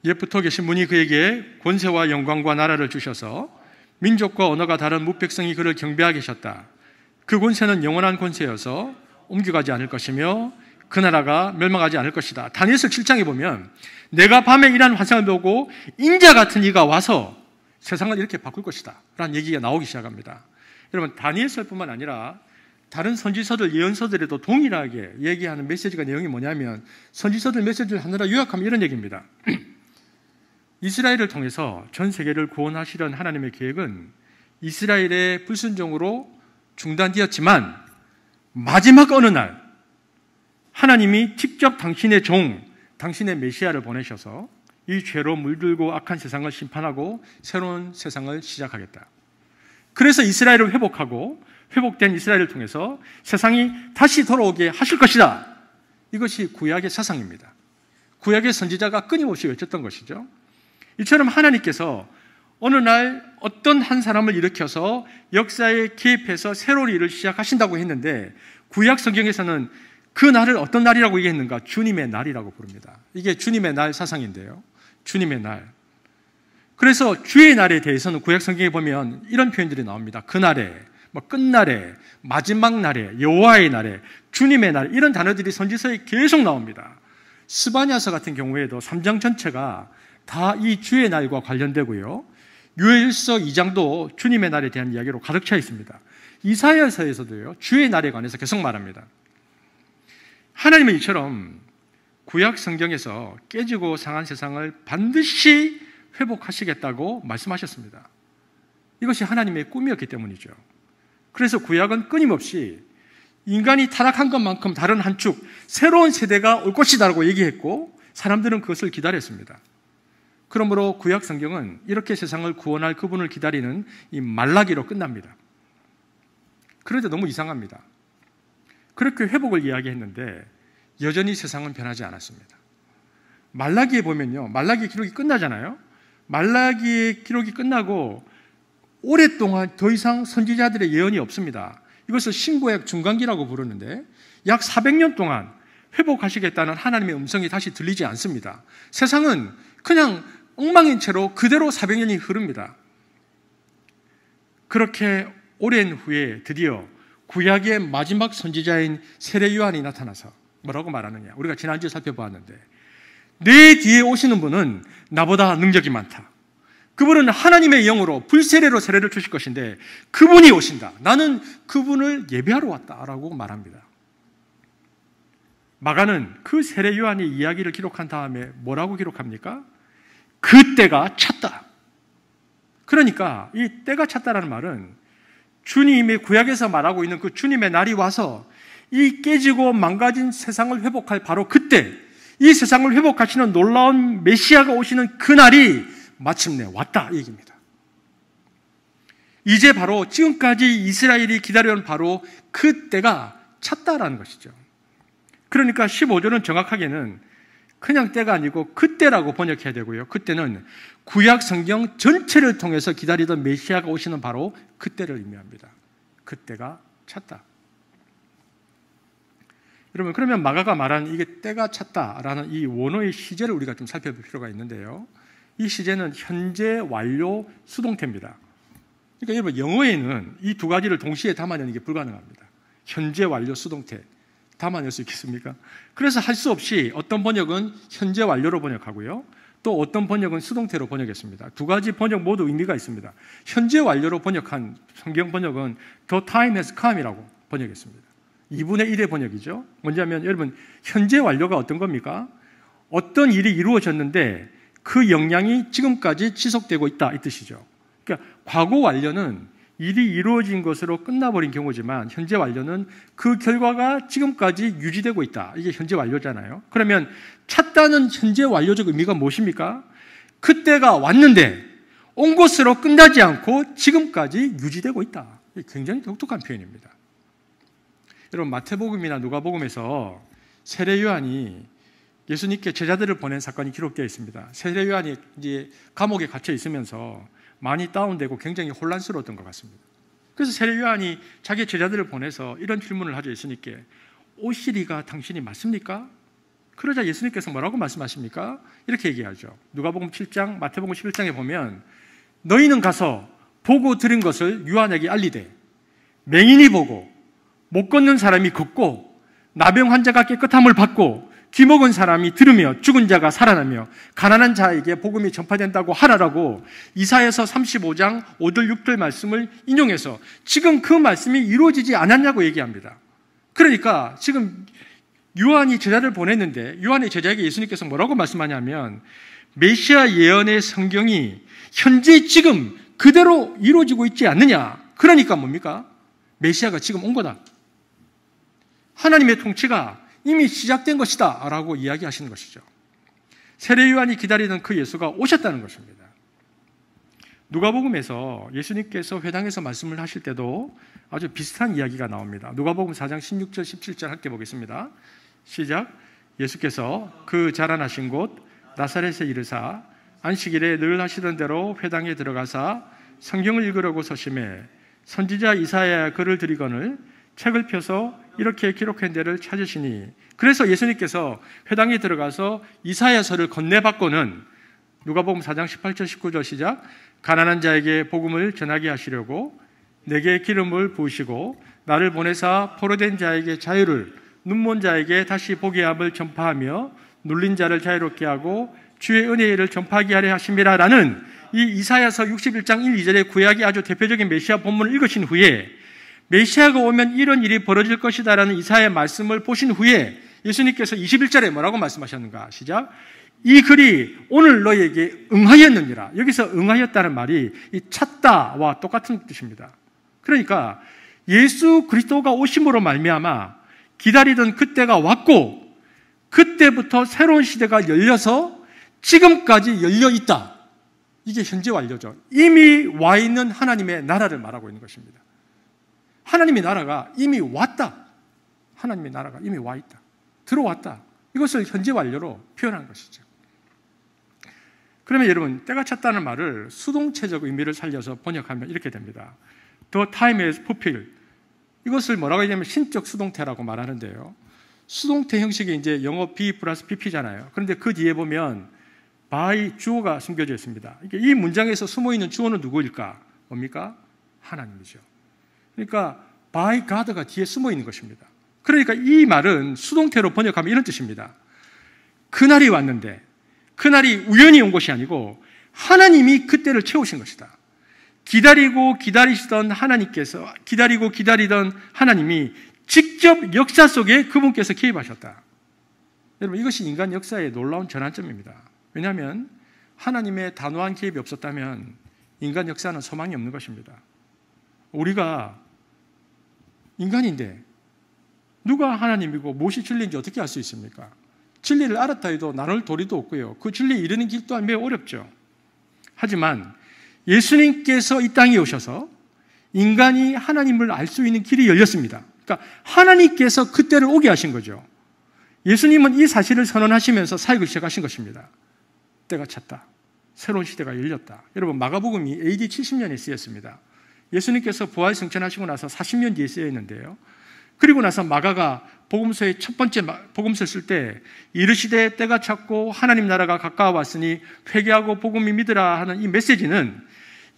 옛부터 계신 분이 그에게 권세와 영광과 나라를 주셔서 민족과 언어가 다른 무백성이 그를 경배하게 하셨다. 그 권세는 영원한 권세여서 옮겨가지 않을 것이며 그 나라가 멸망하지 않을 것이다. 다니엘서 7장에 보면 내가 밤에 일한 환상을 보고 인자 같은 이가 와서 세상을 이렇게 바꿀 것이다. 라는 얘기가 나오기 시작합니다. 여러분 다니엘서뿐만 아니라 다른 선지서들 예언서들에도 동일하게 얘기하는 메시지가 내용이 뭐냐면 선지서들 메시지를 하느라 요약하면 이런 얘기입니다. 이스라엘을 통해서 전 세계를 구원하시려는 하나님의 계획은 이스라엘의 불순종으로 중단되었지만 마지막 어느 날 하나님이 직접 당신의 종, 당신의 메시아를 보내셔서 이 죄로 물들고 악한 세상을 심판하고 새로운 세상을 시작하겠다. 그래서 이스라엘을 회복하고 회복된 이스라엘을 통해서 세상이 다시 돌아오게 하실 것이다. 이것이 구약의 사상입니다. 구약의 선지자가 끊임없이 외쳤던 것이죠. 이처럼 하나님께서 어느 날 어떤 한 사람을 일으켜서 역사에 개입해서 새로운 일을 시작하신다고 했는데 구약 성경에서는 그 날을 어떤 날이라고 얘기했는가? 주님의 날이라고 부릅니다. 이게 주님의 날 사상인데요. 주님의 날. 그래서 주의 날에 대해서는 구약 성경에 보면 이런 표현들이 나옵니다. 그날에, 뭐 끝날에, 마지막 날에, 여호와의 날에, 주님의 날 이런 단어들이 선지서에 계속 나옵니다. 스바냐서 같은 경우에도 3장 전체가 다 이 주의 날과 관련되고요. 유일서 2장도 주님의 날에 대한 이야기로 가득 차 있습니다. 이사야서에서도요. 주의 날에 관해서 계속 말합니다. 하나님은 이처럼 구약 성경에서 깨지고 상한 세상을 반드시 회복하시겠다고 말씀하셨습니다. 이것이 하나님의 꿈이었기 때문이죠. 그래서 구약은 끊임없이 인간이 타락한 것만큼 다른 한 축, 새로운 세대가 올 것이다라고 얘기했고, 사람들은 그것을 기다렸습니다. 그러므로 구약 성경은 이렇게 세상을 구원할 그분을 기다리는 이 말라기로 끝납니다. 그런데 너무 이상합니다. 그렇게 회복을 이야기했는데 여전히 세상은 변하지 않았습니다. 말라기에 보면요. 말라기 기록이 끝나잖아요. 말라기 기록이 끝나고 오랫동안 더 이상 선지자들의 예언이 없습니다. 이것을 신고약 중간기라고 부르는데 약 400년 동안 회복하시겠다는 하나님의 음성이 다시 들리지 않습니다. 세상은 그냥 엉망인 채로 그대로 400년이 흐릅니다. 그렇게 오랜 후에 드디어 구약의 마지막 선지자인 세례 요한이 나타나서 뭐라고 말하느냐. 우리가 지난주에 살펴보았는데 내 뒤에 오시는 분은 나보다 능력이 많다. 그분은 하나님의 영으로 불세례로 세례를 주실 것인데 그분이 오신다. 나는 그분을 예배하러 왔다라고 말합니다. 마가는 그 세례 요한이 이야기를 기록한 다음에 뭐라고 기록합니까? 그때가 찼다. 그러니까 이 때가 찼다라는 말은 주님이 구약에서 말하고 있는 그 주님의 날이 와서 이 깨지고 망가진 세상을 회복할 바로 그때 이 세상을 회복하시는 놀라운 메시아가 오시는 그날이 마침내 왔다 이 얘기입니다. 이제 바로 지금까지 이스라엘이 기다려온 바로 그 때가 찼다라는 것이죠. 그러니까 1 5조는 정확하게는 그냥 때가 아니고 그때라고 번역해야 되고요. 그때는 구약 성경 전체를 통해서 기다리던 메시아가 오시는 바로 그때를 의미합니다. 그때가 찼다. 여러분, 그러면 마가가 말하는 이게 때가 찼다라는 이 원어의 시제를 우리가 좀 살펴볼 필요가 있는데요. 이 시제는 현재 완료 수동태입니다. 그러니까 여러분, 영어에는 이 두 가지를 동시에 담아내는 게 불가능합니다. 현재 완료 수동태. 담아낼 수 있겠습니까? 그래서 할 수 없이 어떤 번역은 현재 완료로 번역하고요. 또 어떤 번역은 수동태로 번역했습니다. 두 가지 번역 모두 의미가 있습니다. 현재 완료로 번역한 성경 번역은 The time has come이라고 번역했습니다. 2분의 1의 번역이죠. 뭐냐면 여러분 현재 완료가 어떤 겁니까? 어떤 일이 이루어졌는데 그역량이 지금까지 지속되고 있다 이 뜻이죠. 그러니까 과거 완료는 일이 이루어진 것으로 끝나버린 경우지만 현재 완료는 그 결과가 지금까지 유지되고 있다. 이게 현재 완료잖아요. 그러면 찾다는 현재 완료적 의미가 무엇입니까? 그때가 왔는데 온 것으로 끝나지 않고 지금까지 유지되고 있다. 굉장히 독특한 표현입니다. 여러분 마태복음이나 누가복음에서 세례 요한이 예수님께 제자들을 보낸 사건이 기록되어 있습니다. 세례 요한이 이제 감옥에 갇혀 있으면서 많이 다운되고 굉장히 혼란스러웠던 것 같습니다. 그래서 세례요한이 자기 제자들을 보내서 이런 질문을 하죠 예수님께 오시리가 당신이 맞습니까? 그러자 예수님께서 뭐라고 말씀하십니까? 이렇게 얘기하죠. 누가복음 7장, 마태복음 11장에 보면 너희는 가서 보고 들은 것을 유한에게 알리되 맹인이 보고 못 걷는 사람이 걷고 나병 환자가 깨끗함을 받고 귀먹은 사람이 들으며 죽은 자가 살아나며 가난한 자에게 복음이 전파된다고 하라라고 이사에서 35장 5절 6절 말씀을 인용해서 지금 그 말씀이 이루어지지 않았냐고 얘기합니다. 그러니까 지금 요한이 제자를 보냈는데 요한의 제자에게 예수님께서 뭐라고 말씀하냐면 메시아 예언의 성경이 현재 지금 그대로 이루어지고 있지 않느냐. 그러니까 뭡니까? 메시아가 지금 온 거다. 하나님의 통치가 이미 시작된 것이다. 라고 이야기하시는 것이죠. 세례요한이 기다리는그 예수가 오셨다는 것입니다. 누가복음에서 예수님께서 회당에서 말씀을 하실 때도 아주 비슷한 이야기가 나옵니다. 누가복음 4장 16절 17절 함께 보겠습니다. 시작. 예수께서 그 자라나신 곳 나사렛에 이르사 안식일에 늘 하시던 대로 회당에 들어가사 성경을 읽으려고 서심해 선지자 이사야 글을 드리거늘 책을 펴서 이렇게 기록한 데를 찾으시니 그래서 예수님께서 회당에 들어가서 이사야서를 건네받고는 누가복음 4장 18절 19절 시작 가난한 자에게 복음을 전하게 하시려고 내게 기름을 부으시고 나를 보내사 포로된 자에게 자유를 눈먼 자에게 다시 보게 함을 전파하며 눌린 자를 자유롭게 하고 주의 은혜를 전파하게 하려 하심이라라는 이 이사야서 61장 1, 2절의 구약이 아주 대표적인 메시아 본문을 읽으신 후에 메시아가 오면 이런 일이 벌어질 것이다라는 이사의 말씀을 보신 후에 예수님께서 21절에 뭐라고 말씀하셨는가? 시작. 이 글이 오늘 너에게 응하였느니라. 여기서 응하였다는 말이 이 찾다와 똑같은 뜻입니다. 그러니까 예수 그리스도가 오심으로 말미암아 기다리던 그때가 왔고 그때부터 새로운 시대가 열려서 지금까지 열려 있다. 이게 현재 완료죠. 이미 와 있는 하나님의 나라를 말하고 있는 것입니다. 하나님의 나라가 이미 왔다. 하나님의 나라가 이미 와 있다. 들어왔다. 이것을 현재 완료로 표현한 것이죠. 그러면 여러분, 때가 찼다는 말을 수동체적 의미를 살려서 번역하면 이렇게 됩니다. The time is fulfilled. 이것을 뭐라고 하냐면 신적 수동태라고 말하는데요. 수동태 형식이 이제 영어 B 플러스 PP잖아요. 그런데 그 뒤에 보면 by 주어가 숨겨져 있습니다. 이 문장에서 숨어 있는 주어는 누구일까? 뭡니까? 하나님이죠. 그러니까 by God가 뒤에 숨어 있는 것입니다. 그러니까 이 말은 수동태로 번역하면 이런 뜻입니다. 그날이 왔는데 그날이 우연히 온 것이 아니고 하나님이 그때를 채우신 것이다. 기다리고 기다리시던 하나님께서 기다리고 기다리던 하나님이 직접 역사 속에 그분께서 개입하셨다. 여러분 이것이 인간 역사의 놀라운 전환점입니다. 왜냐하면 하나님의 단호한 개입이 없었다면 인간 역사는 소망이 없는 것입니다. 우리가 인간인데 누가 하나님이고 무엇이 진리인지 어떻게 알 수 있습니까? 진리를 알았다 해도 나눌 도리도 없고요. 그 진리에 이르는 길 또한 매우 어렵죠. 하지만 예수님께서 이 땅에 오셔서 인간이 하나님을 알 수 있는 길이 열렸습니다. 그러니까 하나님께서 그때를 오게 하신 거죠. 예수님은 이 사실을 선언하시면서 사역을 시작하신 것입니다. 때가 찼다. 새로운 시대가 열렸다. 여러분 마가복음이 AD 70년에 쓰였습니다. 예수님께서 부활 승천하시고 나서 40년 뒤에 쓰여 있는데요. 그리고 나서 마가가 복음서의 첫 번째 복음서 쓸때 이르시되 때가 찼고 하나님 나라가 가까워왔으니 회개하고 복음이 믿으라 하는 이 메시지는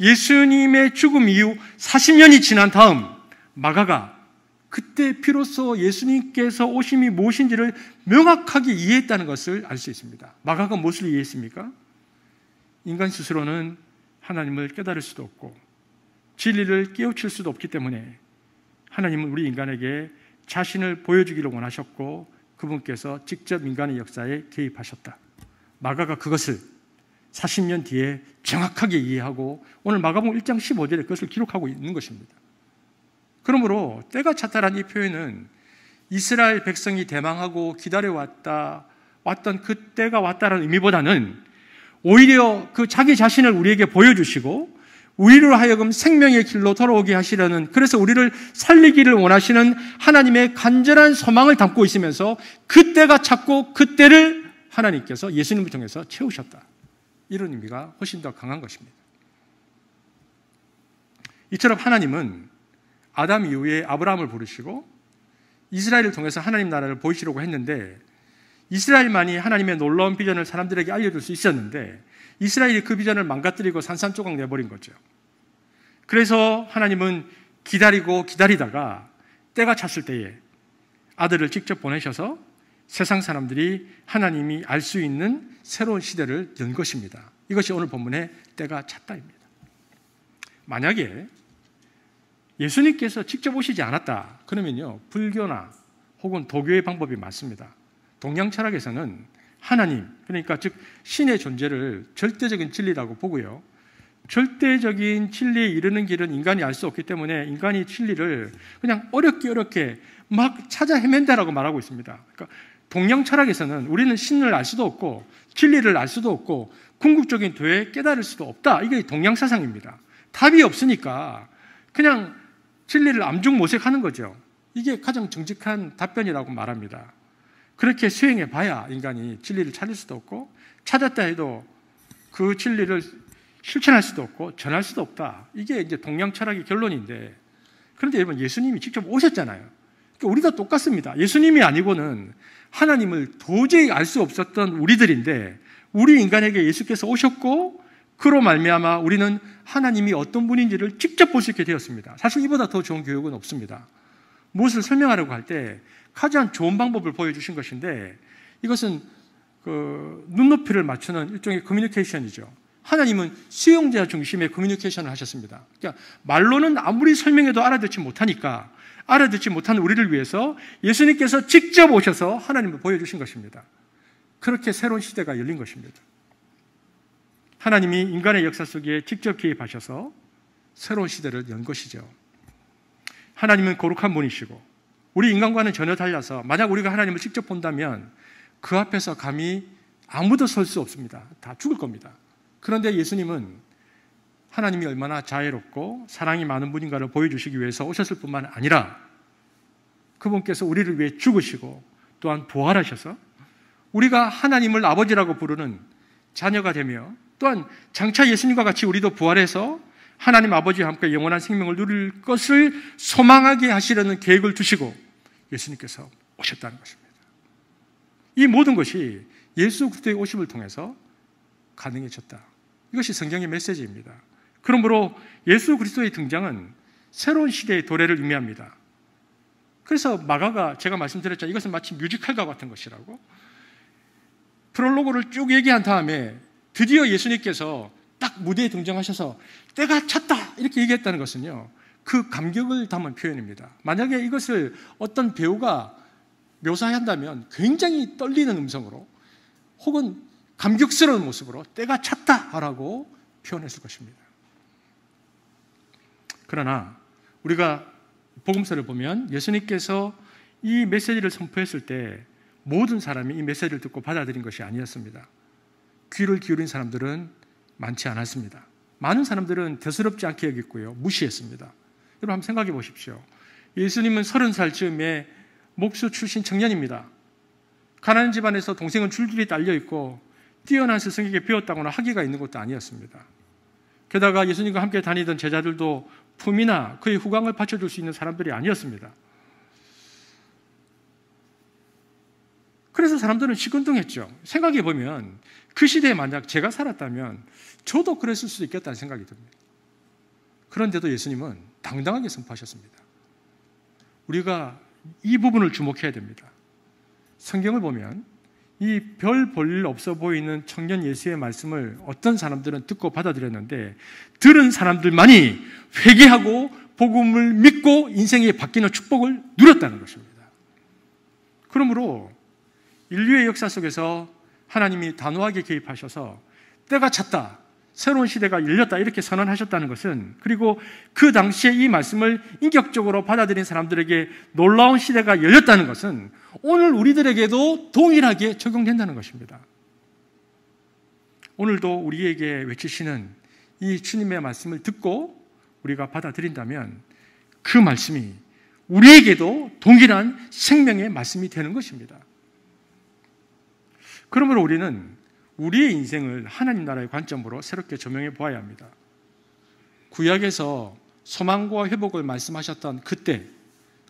예수님의 죽음 이후 40년이 지난 다음 마가가 그때 비로소 예수님께서 오심이 무엇인지를 명확하게 이해했다는 것을 알 수 있습니다. 마가가 무엇을 이해했습니까? 인간 스스로는 하나님을 깨달을 수도 없고 진리를 깨우칠 수도 없기 때문에 하나님은 우리 인간에게 자신을 보여주기를 원하셨고 그분께서 직접 인간의 역사에 개입하셨다. 마가가 그것을 40년 뒤에 정확하게 이해하고 오늘 마가복음 1장 15절에 그것을 기록하고 있는 것입니다. 그러므로 때가 찼다란 이 표현은 이스라엘 백성이 대망하고 기다려왔다 왔던 그 때가 왔다는 의미보다는 오히려 그 자기 자신을 우리에게 보여주시고 우리를 하여금 생명의 길로 돌아오게 하시려는 그래서 우리를 살리기를 원하시는 하나님의 간절한 소망을 담고 있으면서 그때가 찾고 그때를 하나님께서 예수님을 통해서 채우셨다. 이런 의미가 훨씬 더 강한 것입니다. 이처럼 하나님은 아담 이후에 아브라함을 부르시고 이스라엘을 통해서 하나님 나라를 보이시려고 했는데 이스라엘만이 하나님의 놀라운 비전을 사람들에게 알려줄 수 있었는데 이스라엘이 그 비전을 망가뜨리고 산산조각 내버린 거죠. 그래서 하나님은 기다리고 기다리다가 때가 찼을 때에 아들을 직접 보내셔서 세상 사람들이 하나님이 알 수 있는 새로운 시대를 연 것입니다. 이것이 오늘 본문의 때가 찼다입니다. 만약에 예수님께서 직접 오시지 않았다. 그러면요. 불교나 혹은 도교의 방법이 맞습니다 동양 철학에서는 하나님, 그러니까 즉 신의 존재를 절대적인 진리라고 보고요. 절대적인 진리에 이르는 길은 인간이 알 수 없기 때문에 인간이 진리를 그냥 어렵게 어렵게 막 찾아 헤맨다라고 말하고 있습니다. 그러니까 동양 철학에서는 우리는 신을 알 수도 없고 진리를 알 수도 없고 궁극적인 도에 깨달을 수도 없다. 이게 동양 사상입니다. 답이 없으니까 그냥 진리를 암중 모색하는 거죠. 이게 가장 정직한 답변이라고 말합니다. 그렇게 수행해 봐야 인간이 진리를 찾을 수도 없고 찾았다 해도 그 진리를 실천할 수도 없고 전할 수도 없다. 이게 이제 동양 철학의 결론인데 그런데 여러분 예수님이 직접 오셨잖아요. 그러니까 우리가 똑같습니다. 예수님이 아니고는 하나님을 도저히 알 수 없었던 우리들인데 우리 인간에게 예수께서 오셨고 그로 말미암아 우리는 하나님이 어떤 분인지를 직접 볼 수 있게 되었습니다. 사실 이보다 더 좋은 교육은 없습니다. 무엇을 설명하려고 할때 가장 좋은 방법을 보여주신 것인데 이것은 그 눈높이를 맞추는 일종의 커뮤니케이션이죠. 하나님은 수용자 중심의 커뮤니케이션을 하셨습니다. 그러니까 말로는 아무리 설명해도 알아듣지 못하니까 알아듣지 못한 우리를 위해서 예수님께서 직접 오셔서 하나님을 보여주신 것입니다. 그렇게 새로운 시대가 열린 것입니다. 하나님이 인간의 역사 속에 직접 개입하셔서 새로운 시대를 연 것이죠. 하나님은 거룩한 분이시고 우리 인간과는 전혀 달라서 만약 우리가 하나님을 직접 본다면 그 앞에서 감히 아무도 설 수 없습니다. 다 죽을 겁니다. 그런데 예수님은 하나님이 얼마나 자애롭고 사랑이 많은 분인가를 보여주시기 위해서 오셨을 뿐만 아니라 그분께서 우리를 위해 죽으시고 또한 부활하셔서 우리가 하나님을 아버지라고 부르는 자녀가 되며 또한 장차 예수님과 같이 우리도 부활해서 하나님 아버지와 함께 영원한 생명을 누릴 것을 소망하게 하시려는 계획을 두시고 예수님께서 오셨다는 것입니다. 이 모든 것이 예수 그리스도의 오심을 통해서 가능해졌다. 이것이 성경의 메시지입니다. 그러므로 예수 그리스도의 등장은 새로운 시대의 도래를 의미합니다. 그래서 마가가 제가 말씀드렸죠. 이것은 마치 뮤지컬과 같은 것이라고. 프롤로그를 쭉 얘기한 다음에 드디어 예수님께서 딱 무대에 등장하셔서 때가 찼다! 이렇게 얘기했다는 것은요. 그 감격을 담은 표현입니다. 만약에 이것을 어떤 배우가 묘사한다면 굉장히 떨리는 음성으로 혹은 감격스러운 모습으로 때가 찼다라고 표현했을 것입니다. 그러나 우리가 복음서를 보면 예수님께서 이 메시지를 선포했을 때 모든 사람이 이 메시지를 듣고 받아들인 것이 아니었습니다. 귀를 기울인 사람들은 많지 않았습니다. 많은 사람들은 대수롭지 않게 여겼고요. 무시했습니다. 여러분 한번 생각해 보십시오. 예수님은 서른 살 즈음에 목수 출신 청년입니다. 가난한 집안에서 동생은 줄줄이 딸려 있고 뛰어난 스승에게 배웠다거나 학위가 있는 것도 아니었습니다. 게다가 예수님과 함께 다니던 제자들도 품이나 그의 후광을 받쳐줄 수 있는 사람들이 아니었습니다. 그래서 사람들은 시큰둥했죠. 생각해 보면 그 시대에 만약 제가 살았다면 저도 그랬을 수도 있겠다는 생각이 듭니다. 그런데도 예수님은 당당하게 선포하셨습니다. 우리가 이 부분을 주목해야 됩니다. 성경을 보면 이 별 볼일 없어 보이는 청년 예수의 말씀을 어떤 사람들은 듣고 받아들였는데 들은 사람들만이 회개하고 복음을 믿고 인생이 바뀌는 축복을 누렸다는 것입니다. 그러므로 인류의 역사 속에서 하나님이 단호하게 개입하셔서 때가 찼다. 새로운 시대가 열렸다 이렇게 선언하셨다는 것은 그리고 그 당시에 이 말씀을 인격적으로 받아들인 사람들에게 놀라운 시대가 열렸다는 것은 오늘 우리들에게도 동일하게 적용된다는 것입니다. 오늘도 우리에게 외치시는 이 주님의 말씀을 듣고 우리가 받아들인다면 그 말씀이 우리에게도 동일한 생명의 말씀이 되는 것입니다. 그러므로 우리는 우리의 인생을 하나님 나라의 관점으로 새롭게 조명해 보아야 합니다. 구약에서 소망과 회복을 말씀하셨던 그때,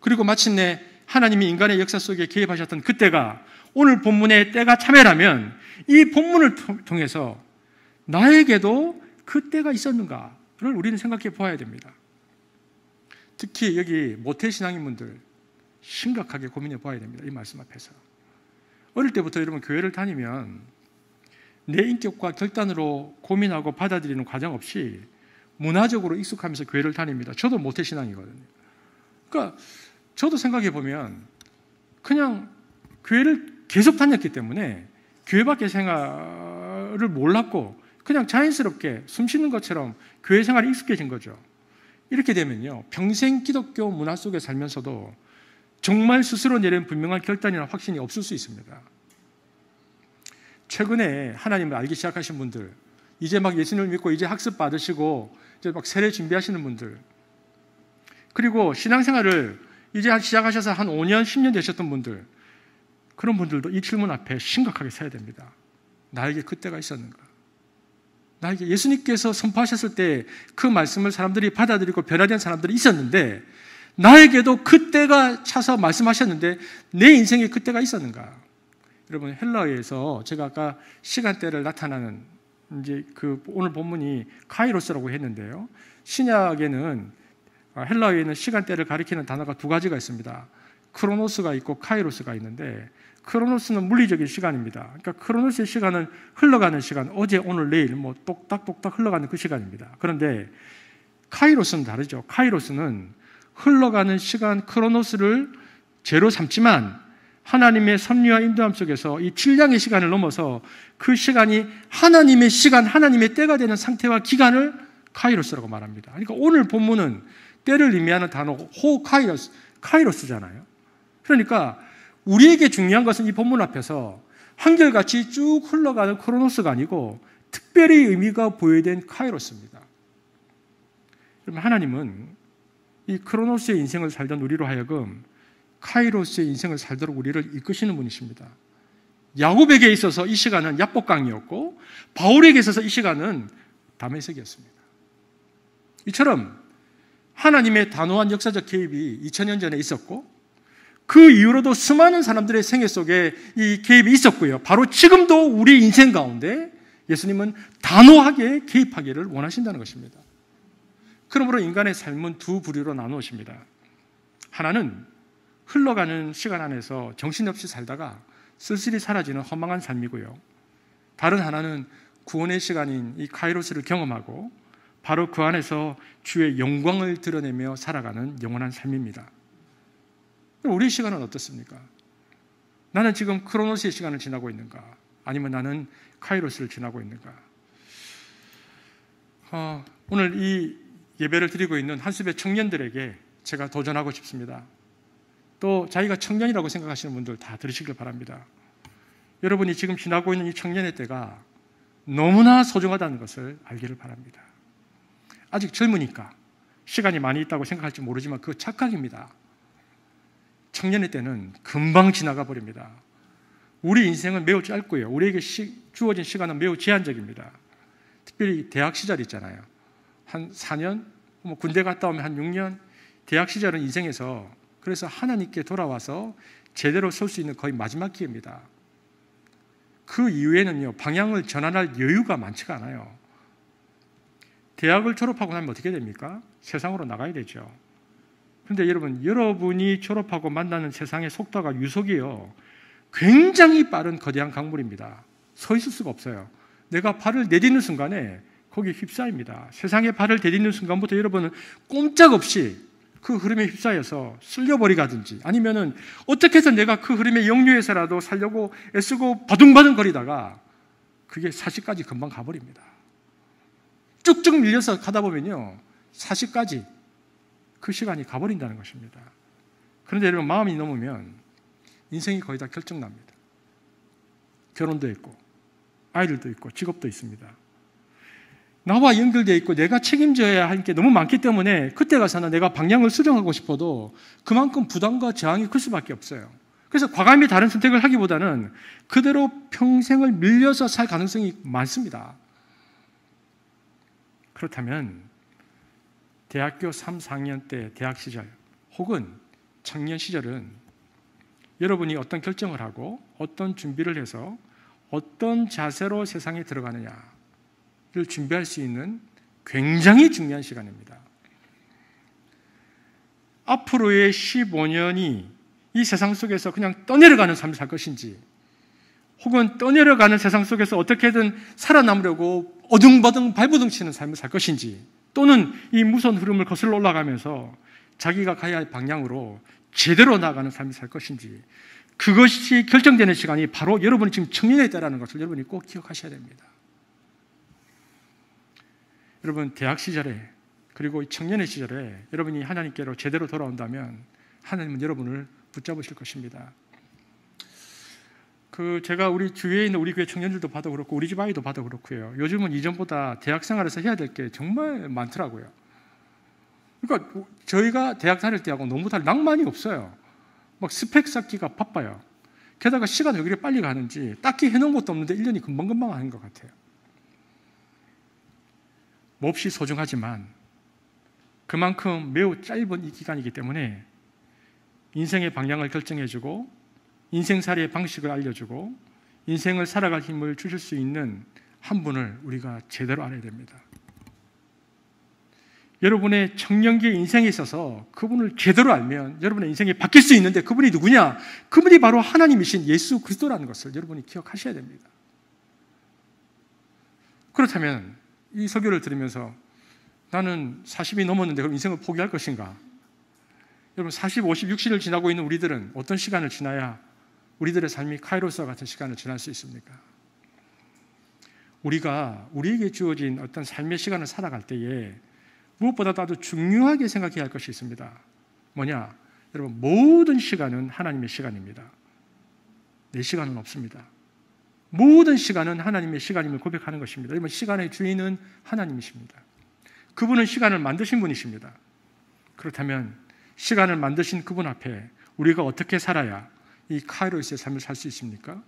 그리고 마침내 하나님이 인간의 역사 속에 개입하셨던 그때가 오늘 본문의 때가 참회라면이 본문을 통해서 나에게도 그때가 있었는가를 우리는 생각해 보아야 됩니다. 특히 여기 모태신앙인 분들 심각하게 고민해 보아야 됩니다. 이 말씀 앞에서. 어릴 때부터 여러분 교회를 다니면 내 인격과 결단으로 고민하고 받아들이는 과정 없이 문화적으로 익숙하면서 교회를 다닙니다. 저도 모태 신앙이거든요. 그러니까 저도 생각해 보면 그냥 교회를 계속 다녔기 때문에 교회밖에 생활을 몰랐고 그냥 자연스럽게 숨 쉬는 것처럼 교회 생활이 익숙해진 거죠. 이렇게 되면요. 평생 기독교 문화 속에 살면서도 정말 스스로 내린 분명한 결단이나 확신이 없을 수 있습니다. 최근에 하나님을 알기 시작하신 분들, 이제 막 예수님을 믿고 이제 학습 받으시고 이제 막 세례 준비하시는 분들, 그리고 신앙생활을 이제 시작하셔서 한 5년, 10년 되셨던 분들, 그런 분들도 이 질문 앞에 심각하게 서야 됩니다. 나에게 그때가 있었는가? 나에게 예수님께서 선포하셨을 때 그 말씀을 사람들이 받아들이고 변화된 사람들이 있었는데, 나에게도 그때가 차서 말씀하셨는데, 내 인생에 그때가 있었는가? 여러분 헬라어에서 제가 아까 시간대를 나타나는 이제 그 오늘 본문이 카이로스라고 했는데요. 신약에는 아, 헬라어에는 시간대를 가리키는 단어가 두 가지가 있습니다. 크로노스가 있고 카이로스가 있는데 크로노스는 물리적인 시간입니다. 그러니까 크로노스의 시간은 흘러가는 시간, 어제, 오늘, 내일 뭐 똑딱똑딱 흘러가는 그 시간입니다. 그런데 카이로스는 다르죠. 카이로스는 흘러가는 시간 크로노스를 제로 삼지만 하나님의 섭리와 인도함 속에서 이 질량의 시간을 넘어서 그 시간이 하나님의 시간, 하나님의 때가 되는 상태와 기간을 카이로스라고 말합니다. 그러니까 오늘 본문은 때를 의미하는 단어 호 카이로스, 카이로스잖아요. 그러니까 우리에게 중요한 것은 이 본문 앞에서 한결같이 쭉 흘러가는 크로노스가 아니고 특별히 의미가 부여된 카이로스입니다. 그러면 하나님은 이 크로노스의 인생을 살던 우리로 하여금 카이로스의 인생을 살도록 우리를 이끄시는 분이십니다. 야곱에게 있어서 이 시간은 야복강이었고 바울에게 있어서 이 시간은 담의석이었습니다. 이처럼 하나님의 단호한 역사적 개입이 2000년 전에 있었고 그 이후로도 수많은 사람들의 생애 속에 이 개입이 있었고요. 바로 지금도 우리 인생 가운데 예수님은 단호하게 개입하기를 원하신다는 것입니다. 그러므로 인간의 삶은 두 부류로 나누어집니다. 하나는 흘러가는 시간 안에서 정신없이 살다가 쓸쓸히 사라지는 허망한 삶이고요. 다른 하나는 구원의 시간인 이 카이로스를 경험하고 바로 그 안에서 주의 영광을 드러내며 살아가는 영원한 삶입니다. 우리 시간은 어떻습니까? 나는 지금 크로노스의 시간을 지나고 있는가? 아니면 나는 카이로스를 지나고 있는가? 어, 오늘 이 예배를 드리고 있는 한수배 청년들에게 제가 도전하고 싶습니다. 또 자기가 청년이라고 생각하시는 분들 다 들으시길 바랍니다. 여러분이 지금 지나고 있는 이 청년의 때가 너무나 소중하다는 것을 알기를 바랍니다. 아직 젊으니까 시간이 많이 있다고 생각할지 모르지만 그 착각입니다. 청년의 때는 금방 지나가 버립니다. 우리 인생은 매우 짧고요. 우리에게 시, 주어진 시간은 매우 제한적입니다. 특별히 대학 시절 있잖아요. 한 4년, 뭐 군대 갔다 오면 한 6년, 대학 시절은 인생에서 그래서 하나님께 돌아와서 제대로 설 수 있는 거의 마지막 기회입니다. 그 이후에는요, 방향을 전환할 여유가 많지가 않아요. 대학을 졸업하고 나면 어떻게 됩니까? 세상으로 나가야 되죠. 그런데 여러분, 여러분이 졸업하고 만나는 세상의 속도가 유속이요. 굉장히 빠른 거대한 강물입니다. 서 있을 수가 없어요. 내가 발을 내딛는 순간에 거기 휩싸입니다. 세상에 발을 내딛는 순간부터 여러분은 꼼짝없이 그 흐름에 휩싸여서 쓸려버리가든지 아니면은 어떻게 해서 내가 그흐름의역류에서라도 살려고 애쓰고 버둥버둥 거리다가 그게 4 0까지 금방 가버립니다. 쭉쭉 밀려서 가다 보면요. 4 0까지그 시간이 가버린다는 것입니다. 그런데 여러분 마음이 넘으면 인생이 거의 다 결정납니다. 결혼도 있고 아이들도 있고 직업도 있습니다. 나와 연결되어 있고 내가 책임져야 할 게 너무 많기 때문에 그때 가서는 내가 방향을 수정하고 싶어도 그만큼 부담과 저항이 클 수밖에 없어요. 그래서 과감히 다른 선택을 하기보다는 그대로 평생을 밀려서 살 가능성이 많습니다. 그렇다면 대학교 3, 4학년 때 대학 시절 혹은 청년 시절은 여러분이 어떤 결정을 하고 어떤 준비를 해서 어떤 자세로 세상에 들어가느냐 준비할 수 있는 굉장히 중요한 시간입니다. 앞으로의 15년이 이 세상 속에서 그냥 떠내려가는 삶을살 것인지, 혹은 떠내려가는 세상 속에서 어떻게든 살아남으려고 어둥바둥 발버둥 치는 삶을 살 것인지, 또는 이 무선 흐름을 거슬러 올라가면서 자기가 가야 할 방향으로 제대로 나가는 삶을 살 것인지, 그것이 결정되는 시간이 바로 여러분이 지금 청년에 있다는 것을 여러분이 꼭 기억하셔야 됩니다. 여러분 대학 시절에 그리고 청년의 시절에 여러분이 하나님께로 제대로 돌아온다면 하나님은 여러분을 붙잡으실 것입니다. 그 제가 우리 주위에 있는 우리 교회 청년들도 봐도 그렇고 우리 집 아이도 봐도 그렇고요. 요즘은 이전보다 대학 생활에서 해야 될 게 정말 많더라고요. 그러니까 저희가 대학 다닐 때하고 너무 달라 낭만이 없어요. 막 스펙 쌓기가 바빠요. 게다가 시간이 왜 이렇게 빨리 가는지 딱히 해놓은 것도 없는데 1년이 금방금방 하는 것 같아요. 몹시 소중하지만 그만큼 매우 짧은 이 기간이기 때문에 인생의 방향을 결정해주고 인생살이의 방식을 알려주고 인생을 살아갈 힘을 주실 수 있는 한 분을 우리가 제대로 알아야 됩니다. 여러분의 청년기의 인생에 있어서 그분을 제대로 알면 여러분의 인생이 바뀔 수 있는데 그분이 누구냐? 그분이 바로 하나님이신 예수 그리스도라는 것을 여러분이 기억하셔야 됩니다. 그렇다면 이 설교를 들으면서 나는 40이 넘었는데 그럼 인생을 포기할 것인가? 여러분 40, 50, 60을 지나고 있는 우리들은 어떤 시간을 지나야 우리들의 삶이 카이로스와 같은 시간을 지날 수 있습니까? 우리가 우리에게 주어진 어떤 삶의 시간을 살아갈 때에 무엇보다도 아주 중요하게 생각해야 할 것이 있습니다. 뭐냐? 여러분 모든 시간은 하나님의 시간입니다. 내 시간은 없습니다. 모든 시간은 하나님의 시간임을 고백하는 것입니다. 이번 시간의 주인은 하나님이십니다. 그분은 시간을 만드신 분이십니다. 그렇다면 시간을 만드신 그분 앞에 우리가 어떻게 살아야 이 카이로스의 삶을 살 수 있습니까?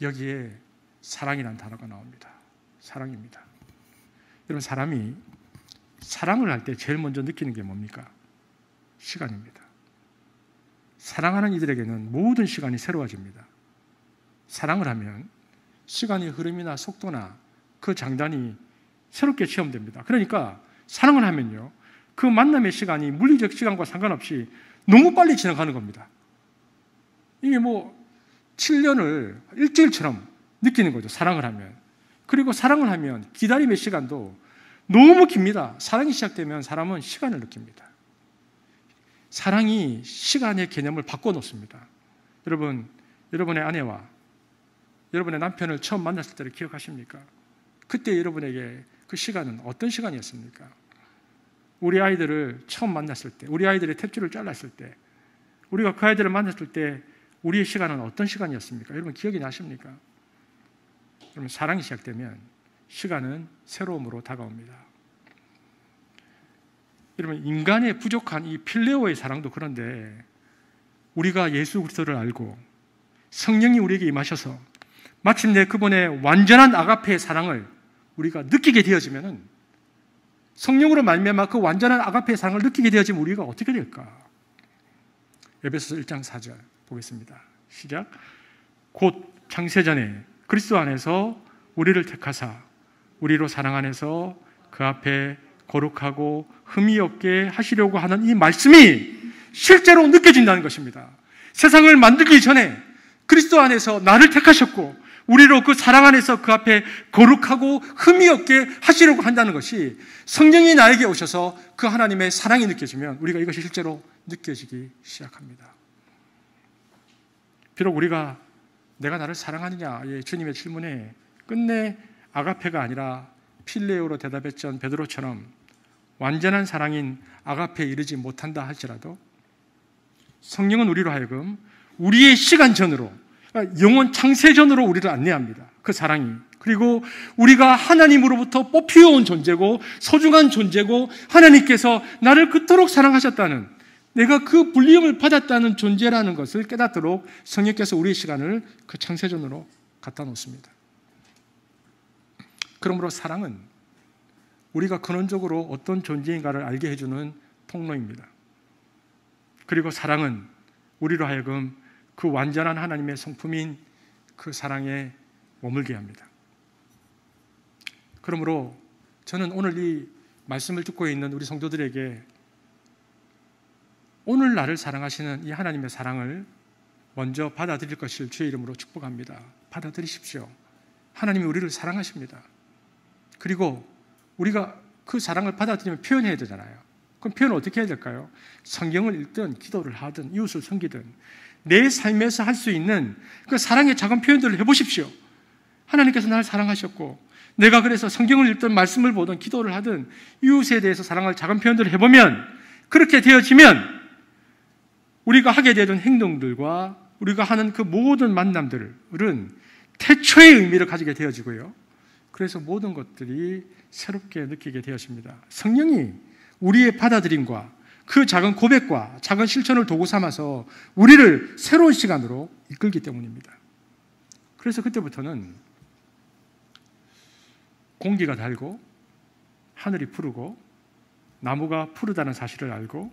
여기에 사랑이란 단어가 나옵니다. 사랑입니다. 여러분 사람이 사랑을 할 때 제일 먼저 느끼는 게 뭡니까? 시간입니다. 사랑하는 이들에게는 모든 시간이 새로워집니다. 사랑을 하면 시간의 흐름이나 속도나 그 장단이 새롭게 체험됩니다. 그러니까 사랑을 하면요. 그 만남의 시간이 물리적 시간과 상관없이 너무 빨리 지나가는 겁니다. 이게 뭐 7년을 일주일처럼 느끼는 거죠. 사랑을 하면. 그리고 사랑을 하면 기다림의 시간도 너무 깁니다. 사랑이 시작되면 사람은 시간을 느낍니다. 사랑이 시간의 개념을 바꿔놓습니다. 여러분, 여러분의 아내와 여러분의 남편을 처음 만났을 때를 기억하십니까? 그때 여러분에게 그 시간은 어떤 시간이었습니까? 우리 아이들을 처음 만났을 때, 우리 아이들의 탯줄을 잘랐을 때, 우리가 그 아이들을 만났을 때 우리의 시간은 어떤 시간이었습니까? 여러분 기억이 나십니까? 여러분 사랑이 시작되면 시간은 새로움으로 다가옵니다. 여러분 인간의 부족한 이 필레오의 사랑도 그런데 우리가 예수 그리스도를 알고 성령이 우리에게 임하셔서 마침내 그분의 완전한 아가페의 사랑을 우리가 느끼게 되어지면 성령으로 말미암아 그 완전한 아가페의 사랑을 느끼게 되어지면 우리가 어떻게 될까? 에베소서 1장 4절 보겠습니다. 시작. 곧 창세 전에 그리스도 안에서 우리를 택하사 우리로 사랑 안에서 그 앞에 거룩하고 흠이 없게 하시려고 하는 이 말씀이 실제로 느껴진다는 것입니다. 세상을 만들기 전에 그리스도 안에서 나를 택하셨고 우리로 그 사랑 안에서 그 앞에 거룩하고 흠이 없게 하시려고 한다는 것이 성령이 나에게 오셔서 그 하나님의 사랑이 느껴지면 우리가 이것이 실제로 느껴지기 시작합니다. 비록 우리가 내가 나를 사랑하느냐 의 예, 주님의 질문에 끝내 아가페가 아니라 필레오로 대답했던 베드로처럼 완전한 사랑인 아가페에 이르지 못한다 할지라도 성령은 우리로 하여금 우리의 시간 전으로 영원 창세전으로 우리를 안내합니다. 그 사랑이. 그리고 우리가 하나님으로부터 뽑혀온 존재고 소중한 존재고 하나님께서 나를 그토록 사랑하셨다는 내가 그 불리움을 받았다는 존재라는 것을 깨닫도록 성령께서 우리의 시간을 그 창세전으로 갖다 놓습니다. 그러므로 사랑은 우리가 근원적으로 어떤 존재인가를 알게 해주는 통로입니다. 그리고 사랑은 우리로 하여금 그 완전한 하나님의 성품인 그 사랑에 머물게 합니다. 그러므로 저는 오늘 이 말씀을 듣고 있는 우리 성도들에게 오늘 나를 사랑하시는 이 하나님의 사랑을 먼저 받아들일 것을 주의 이름으로 축복합니다. 받아들이십시오. 하나님이 우리를 사랑하십니다. 그리고 우리가 그 사랑을 받아들이면 표현해야 되잖아요. 그럼 표현을 어떻게 해야 될까요? 성경을 읽든 기도를 하든 이웃을 섬기든 내 삶에서 할 수 있는 그 사랑의 작은 표현들을 해보십시오. 하나님께서 나를 사랑하셨고, 내가 그래서 성경을 읽던 말씀을 보던 기도를 하든 이웃에 대해서 사랑할 작은 표현들을 해보면 그렇게 되어지면 우리가 하게 되던 행동들과 우리가 하는 그 모든 만남들은 태초의 의미를 가지게 되어지고요. 그래서 모든 것들이 새롭게 느끼게 되어집니다. 성령이 우리의 받아들임과 그 작은 고백과 작은 실천을 도구 삼아서 우리를 새로운 시간으로 이끌기 때문입니다. 그래서 그때부터는 공기가 달고 하늘이 푸르고 나무가 푸르다는 사실을 알고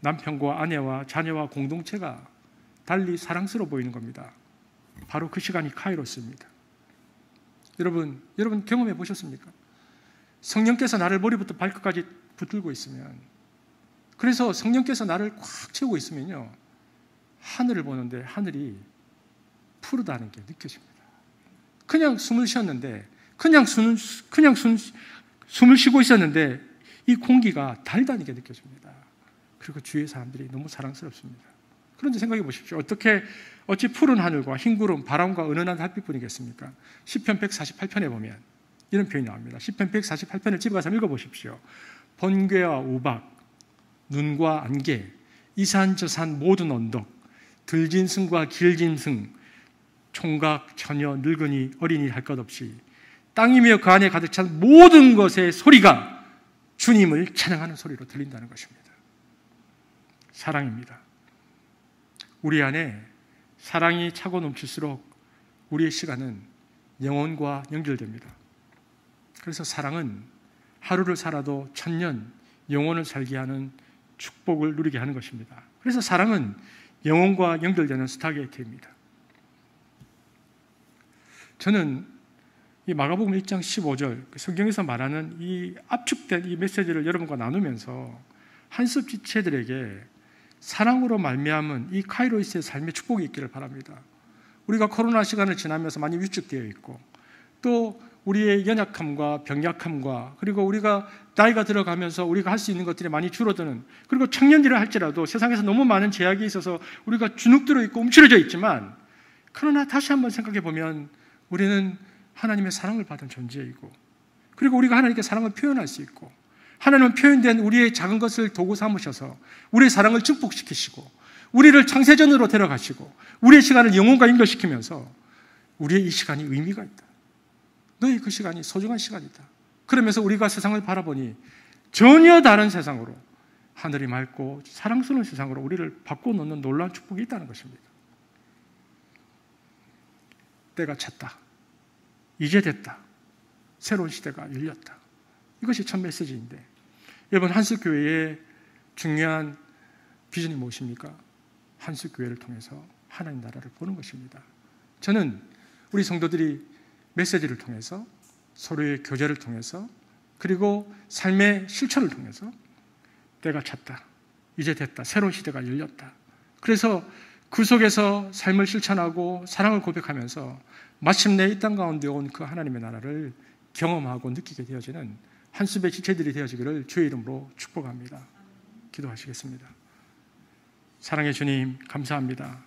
남편과 아내와 자녀와 공동체가 달리 사랑스러워 보이는 겁니다. 바로 그 시간이 카이로스입니다. 여러분, 여러분 경험해 보셨습니까? 성령께서 나를 머리부터 발끝까지 붙들고 있으면 그래서 성령께서 나를 꽉 채우고 있으면요. 하늘을 보는데 하늘이 푸르다는 게 느껴집니다. 그냥 숨을 쉬었는데 그냥 숨 그냥 숨, 숨을 쉬고 있었는데 이 공기가 달다는 게 느껴집니다. 그리고 주위의 사람들이 너무 사랑스럽습니다. 그런지 생각해 보십시오. 어떻게 어찌 푸른 하늘과 흰 구름, 바람과 은은한 햇빛뿐이겠습니까? 시편 148편에 보면 이런 표현이 나옵니다. 시편 148편을 집에 가서 읽어 보십시오. 번뇌와 우박, 눈과 안개, 이산저산 모든 언덕, 들진 승과 길진 승, 총각, 처녀, 늙은이, 어린이 할 것 없이 땅이며 그 안에 가득 찬 모든 것의 소리가 주님을 찬양하는 소리로 들린다는 것입니다. 사랑입니다. 우리 안에 사랑이 차고 넘칠수록 우리의 시간은 영혼과 연결됩니다. 그래서 사랑은 하루를 살아도 천년 영혼을 살게 하는 축복을 누리게 하는 것입니다. 그래서 사랑은 영혼과 연결되는 스타게이트입니다. 저는 이 마가복음 1장 15절 그 성경에서 말하는 이 압축된 이 메시지를 여러분과 나누면서 한습 지체들에게 사랑으로 말미암은 이 카이로이스의 삶의 축복이 있기를 바랍니다. 우리가 코로나 시간을 지나면서 많이 위축되어 있고 또 우리의 연약함과 병약함과 그리고 우리가 나이가 들어가면서 우리가 할 수 있는 것들이 많이 줄어드는 그리고 청년들을 할지라도 세상에서 너무 많은 제약이 있어서 우리가 주눅들어 있고 움츠러져 있지만 그러나 다시 한번 생각해 보면 우리는 하나님의 사랑을 받은 존재이고 그리고 우리가 하나님께 사랑을 표현할 수 있고 하나님은 표현된 우리의 작은 것을 도구 삼으셔서 우리의 사랑을 증폭시키시고 우리를 창세전으로 데려가시고 우리의 시간을 영혼과 연결시키면서 우리의 이 시간이 의미가 있다. 너희 그 시간이 소중한 시간이다. 그러면서 우리가 세상을 바라보니 전혀 다른 세상으로 하늘이 맑고 사랑스러운 세상으로 우리를 바꿔놓는 놀라운 축복이 있다는 것입니다. 때가 찼다. 이제 됐다. 새로운 시대가 열렸다. 이것이 첫 메시지인데 여러분 한수교회의 중요한 비전이 무엇입니까? 한수교회를 통해서 하나님 나라를 보는 것입니다. 저는 우리 성도들이 메시지를 통해서 서로의 교제를 통해서 그리고 삶의 실천을 통해서 때가 찼다. 이제 됐다. 새로운 시대가 열렸다. 그래서 그 속에서 삶을 실천하고 사랑을 고백하면서 마침내 이 땅 가운데 온 그 하나님의 나라를 경험하고 느끼게 되어지는 한숨의 지체들이 되어지기를 주의 이름으로 축복합니다. 기도하시겠습니다. 사랑의 주님, 감사합니다.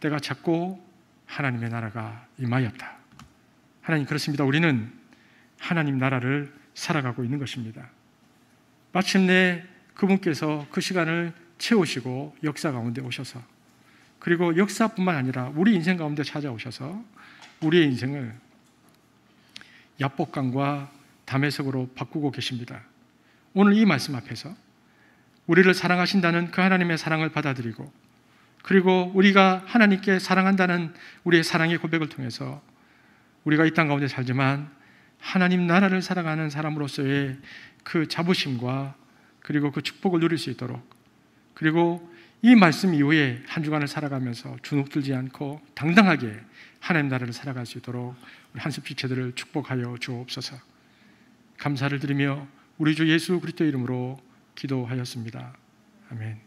때가 찼고 하나님의 나라가 임하였다. 하나님 그렇습니다. 우리는 하나님 나라를 살아가고 있는 것입니다. 마침내 그분께서 그 시간을 채우시고 역사 가운데 오셔서 그리고 역사뿐만 아니라 우리 인생 가운데 찾아오셔서 우리의 인생을 야복강과 담해석으로 바꾸고 계십니다. 오늘 이 말씀 앞에서 우리를 사랑하신다는 그 하나님의 사랑을 받아들이고 그리고 우리가 하나님께 사랑한다는 우리의 사랑의 고백을 통해서 우리가 이 땅 가운데 살지만 하나님 나라를 살아가는 사람으로서의 그 자부심과 그리고 그 축복을 누릴 수 있도록 그리고 이 말씀 이후에 한 주간을 살아가면서 주눅들지 않고 당당하게 하나님 나라를 살아갈 수 있도록 우리 한습 지체들을 축복하여 주옵소서. 감사를 드리며 우리 주 예수 그리스도 이름으로 기도하였습니다. 아멘.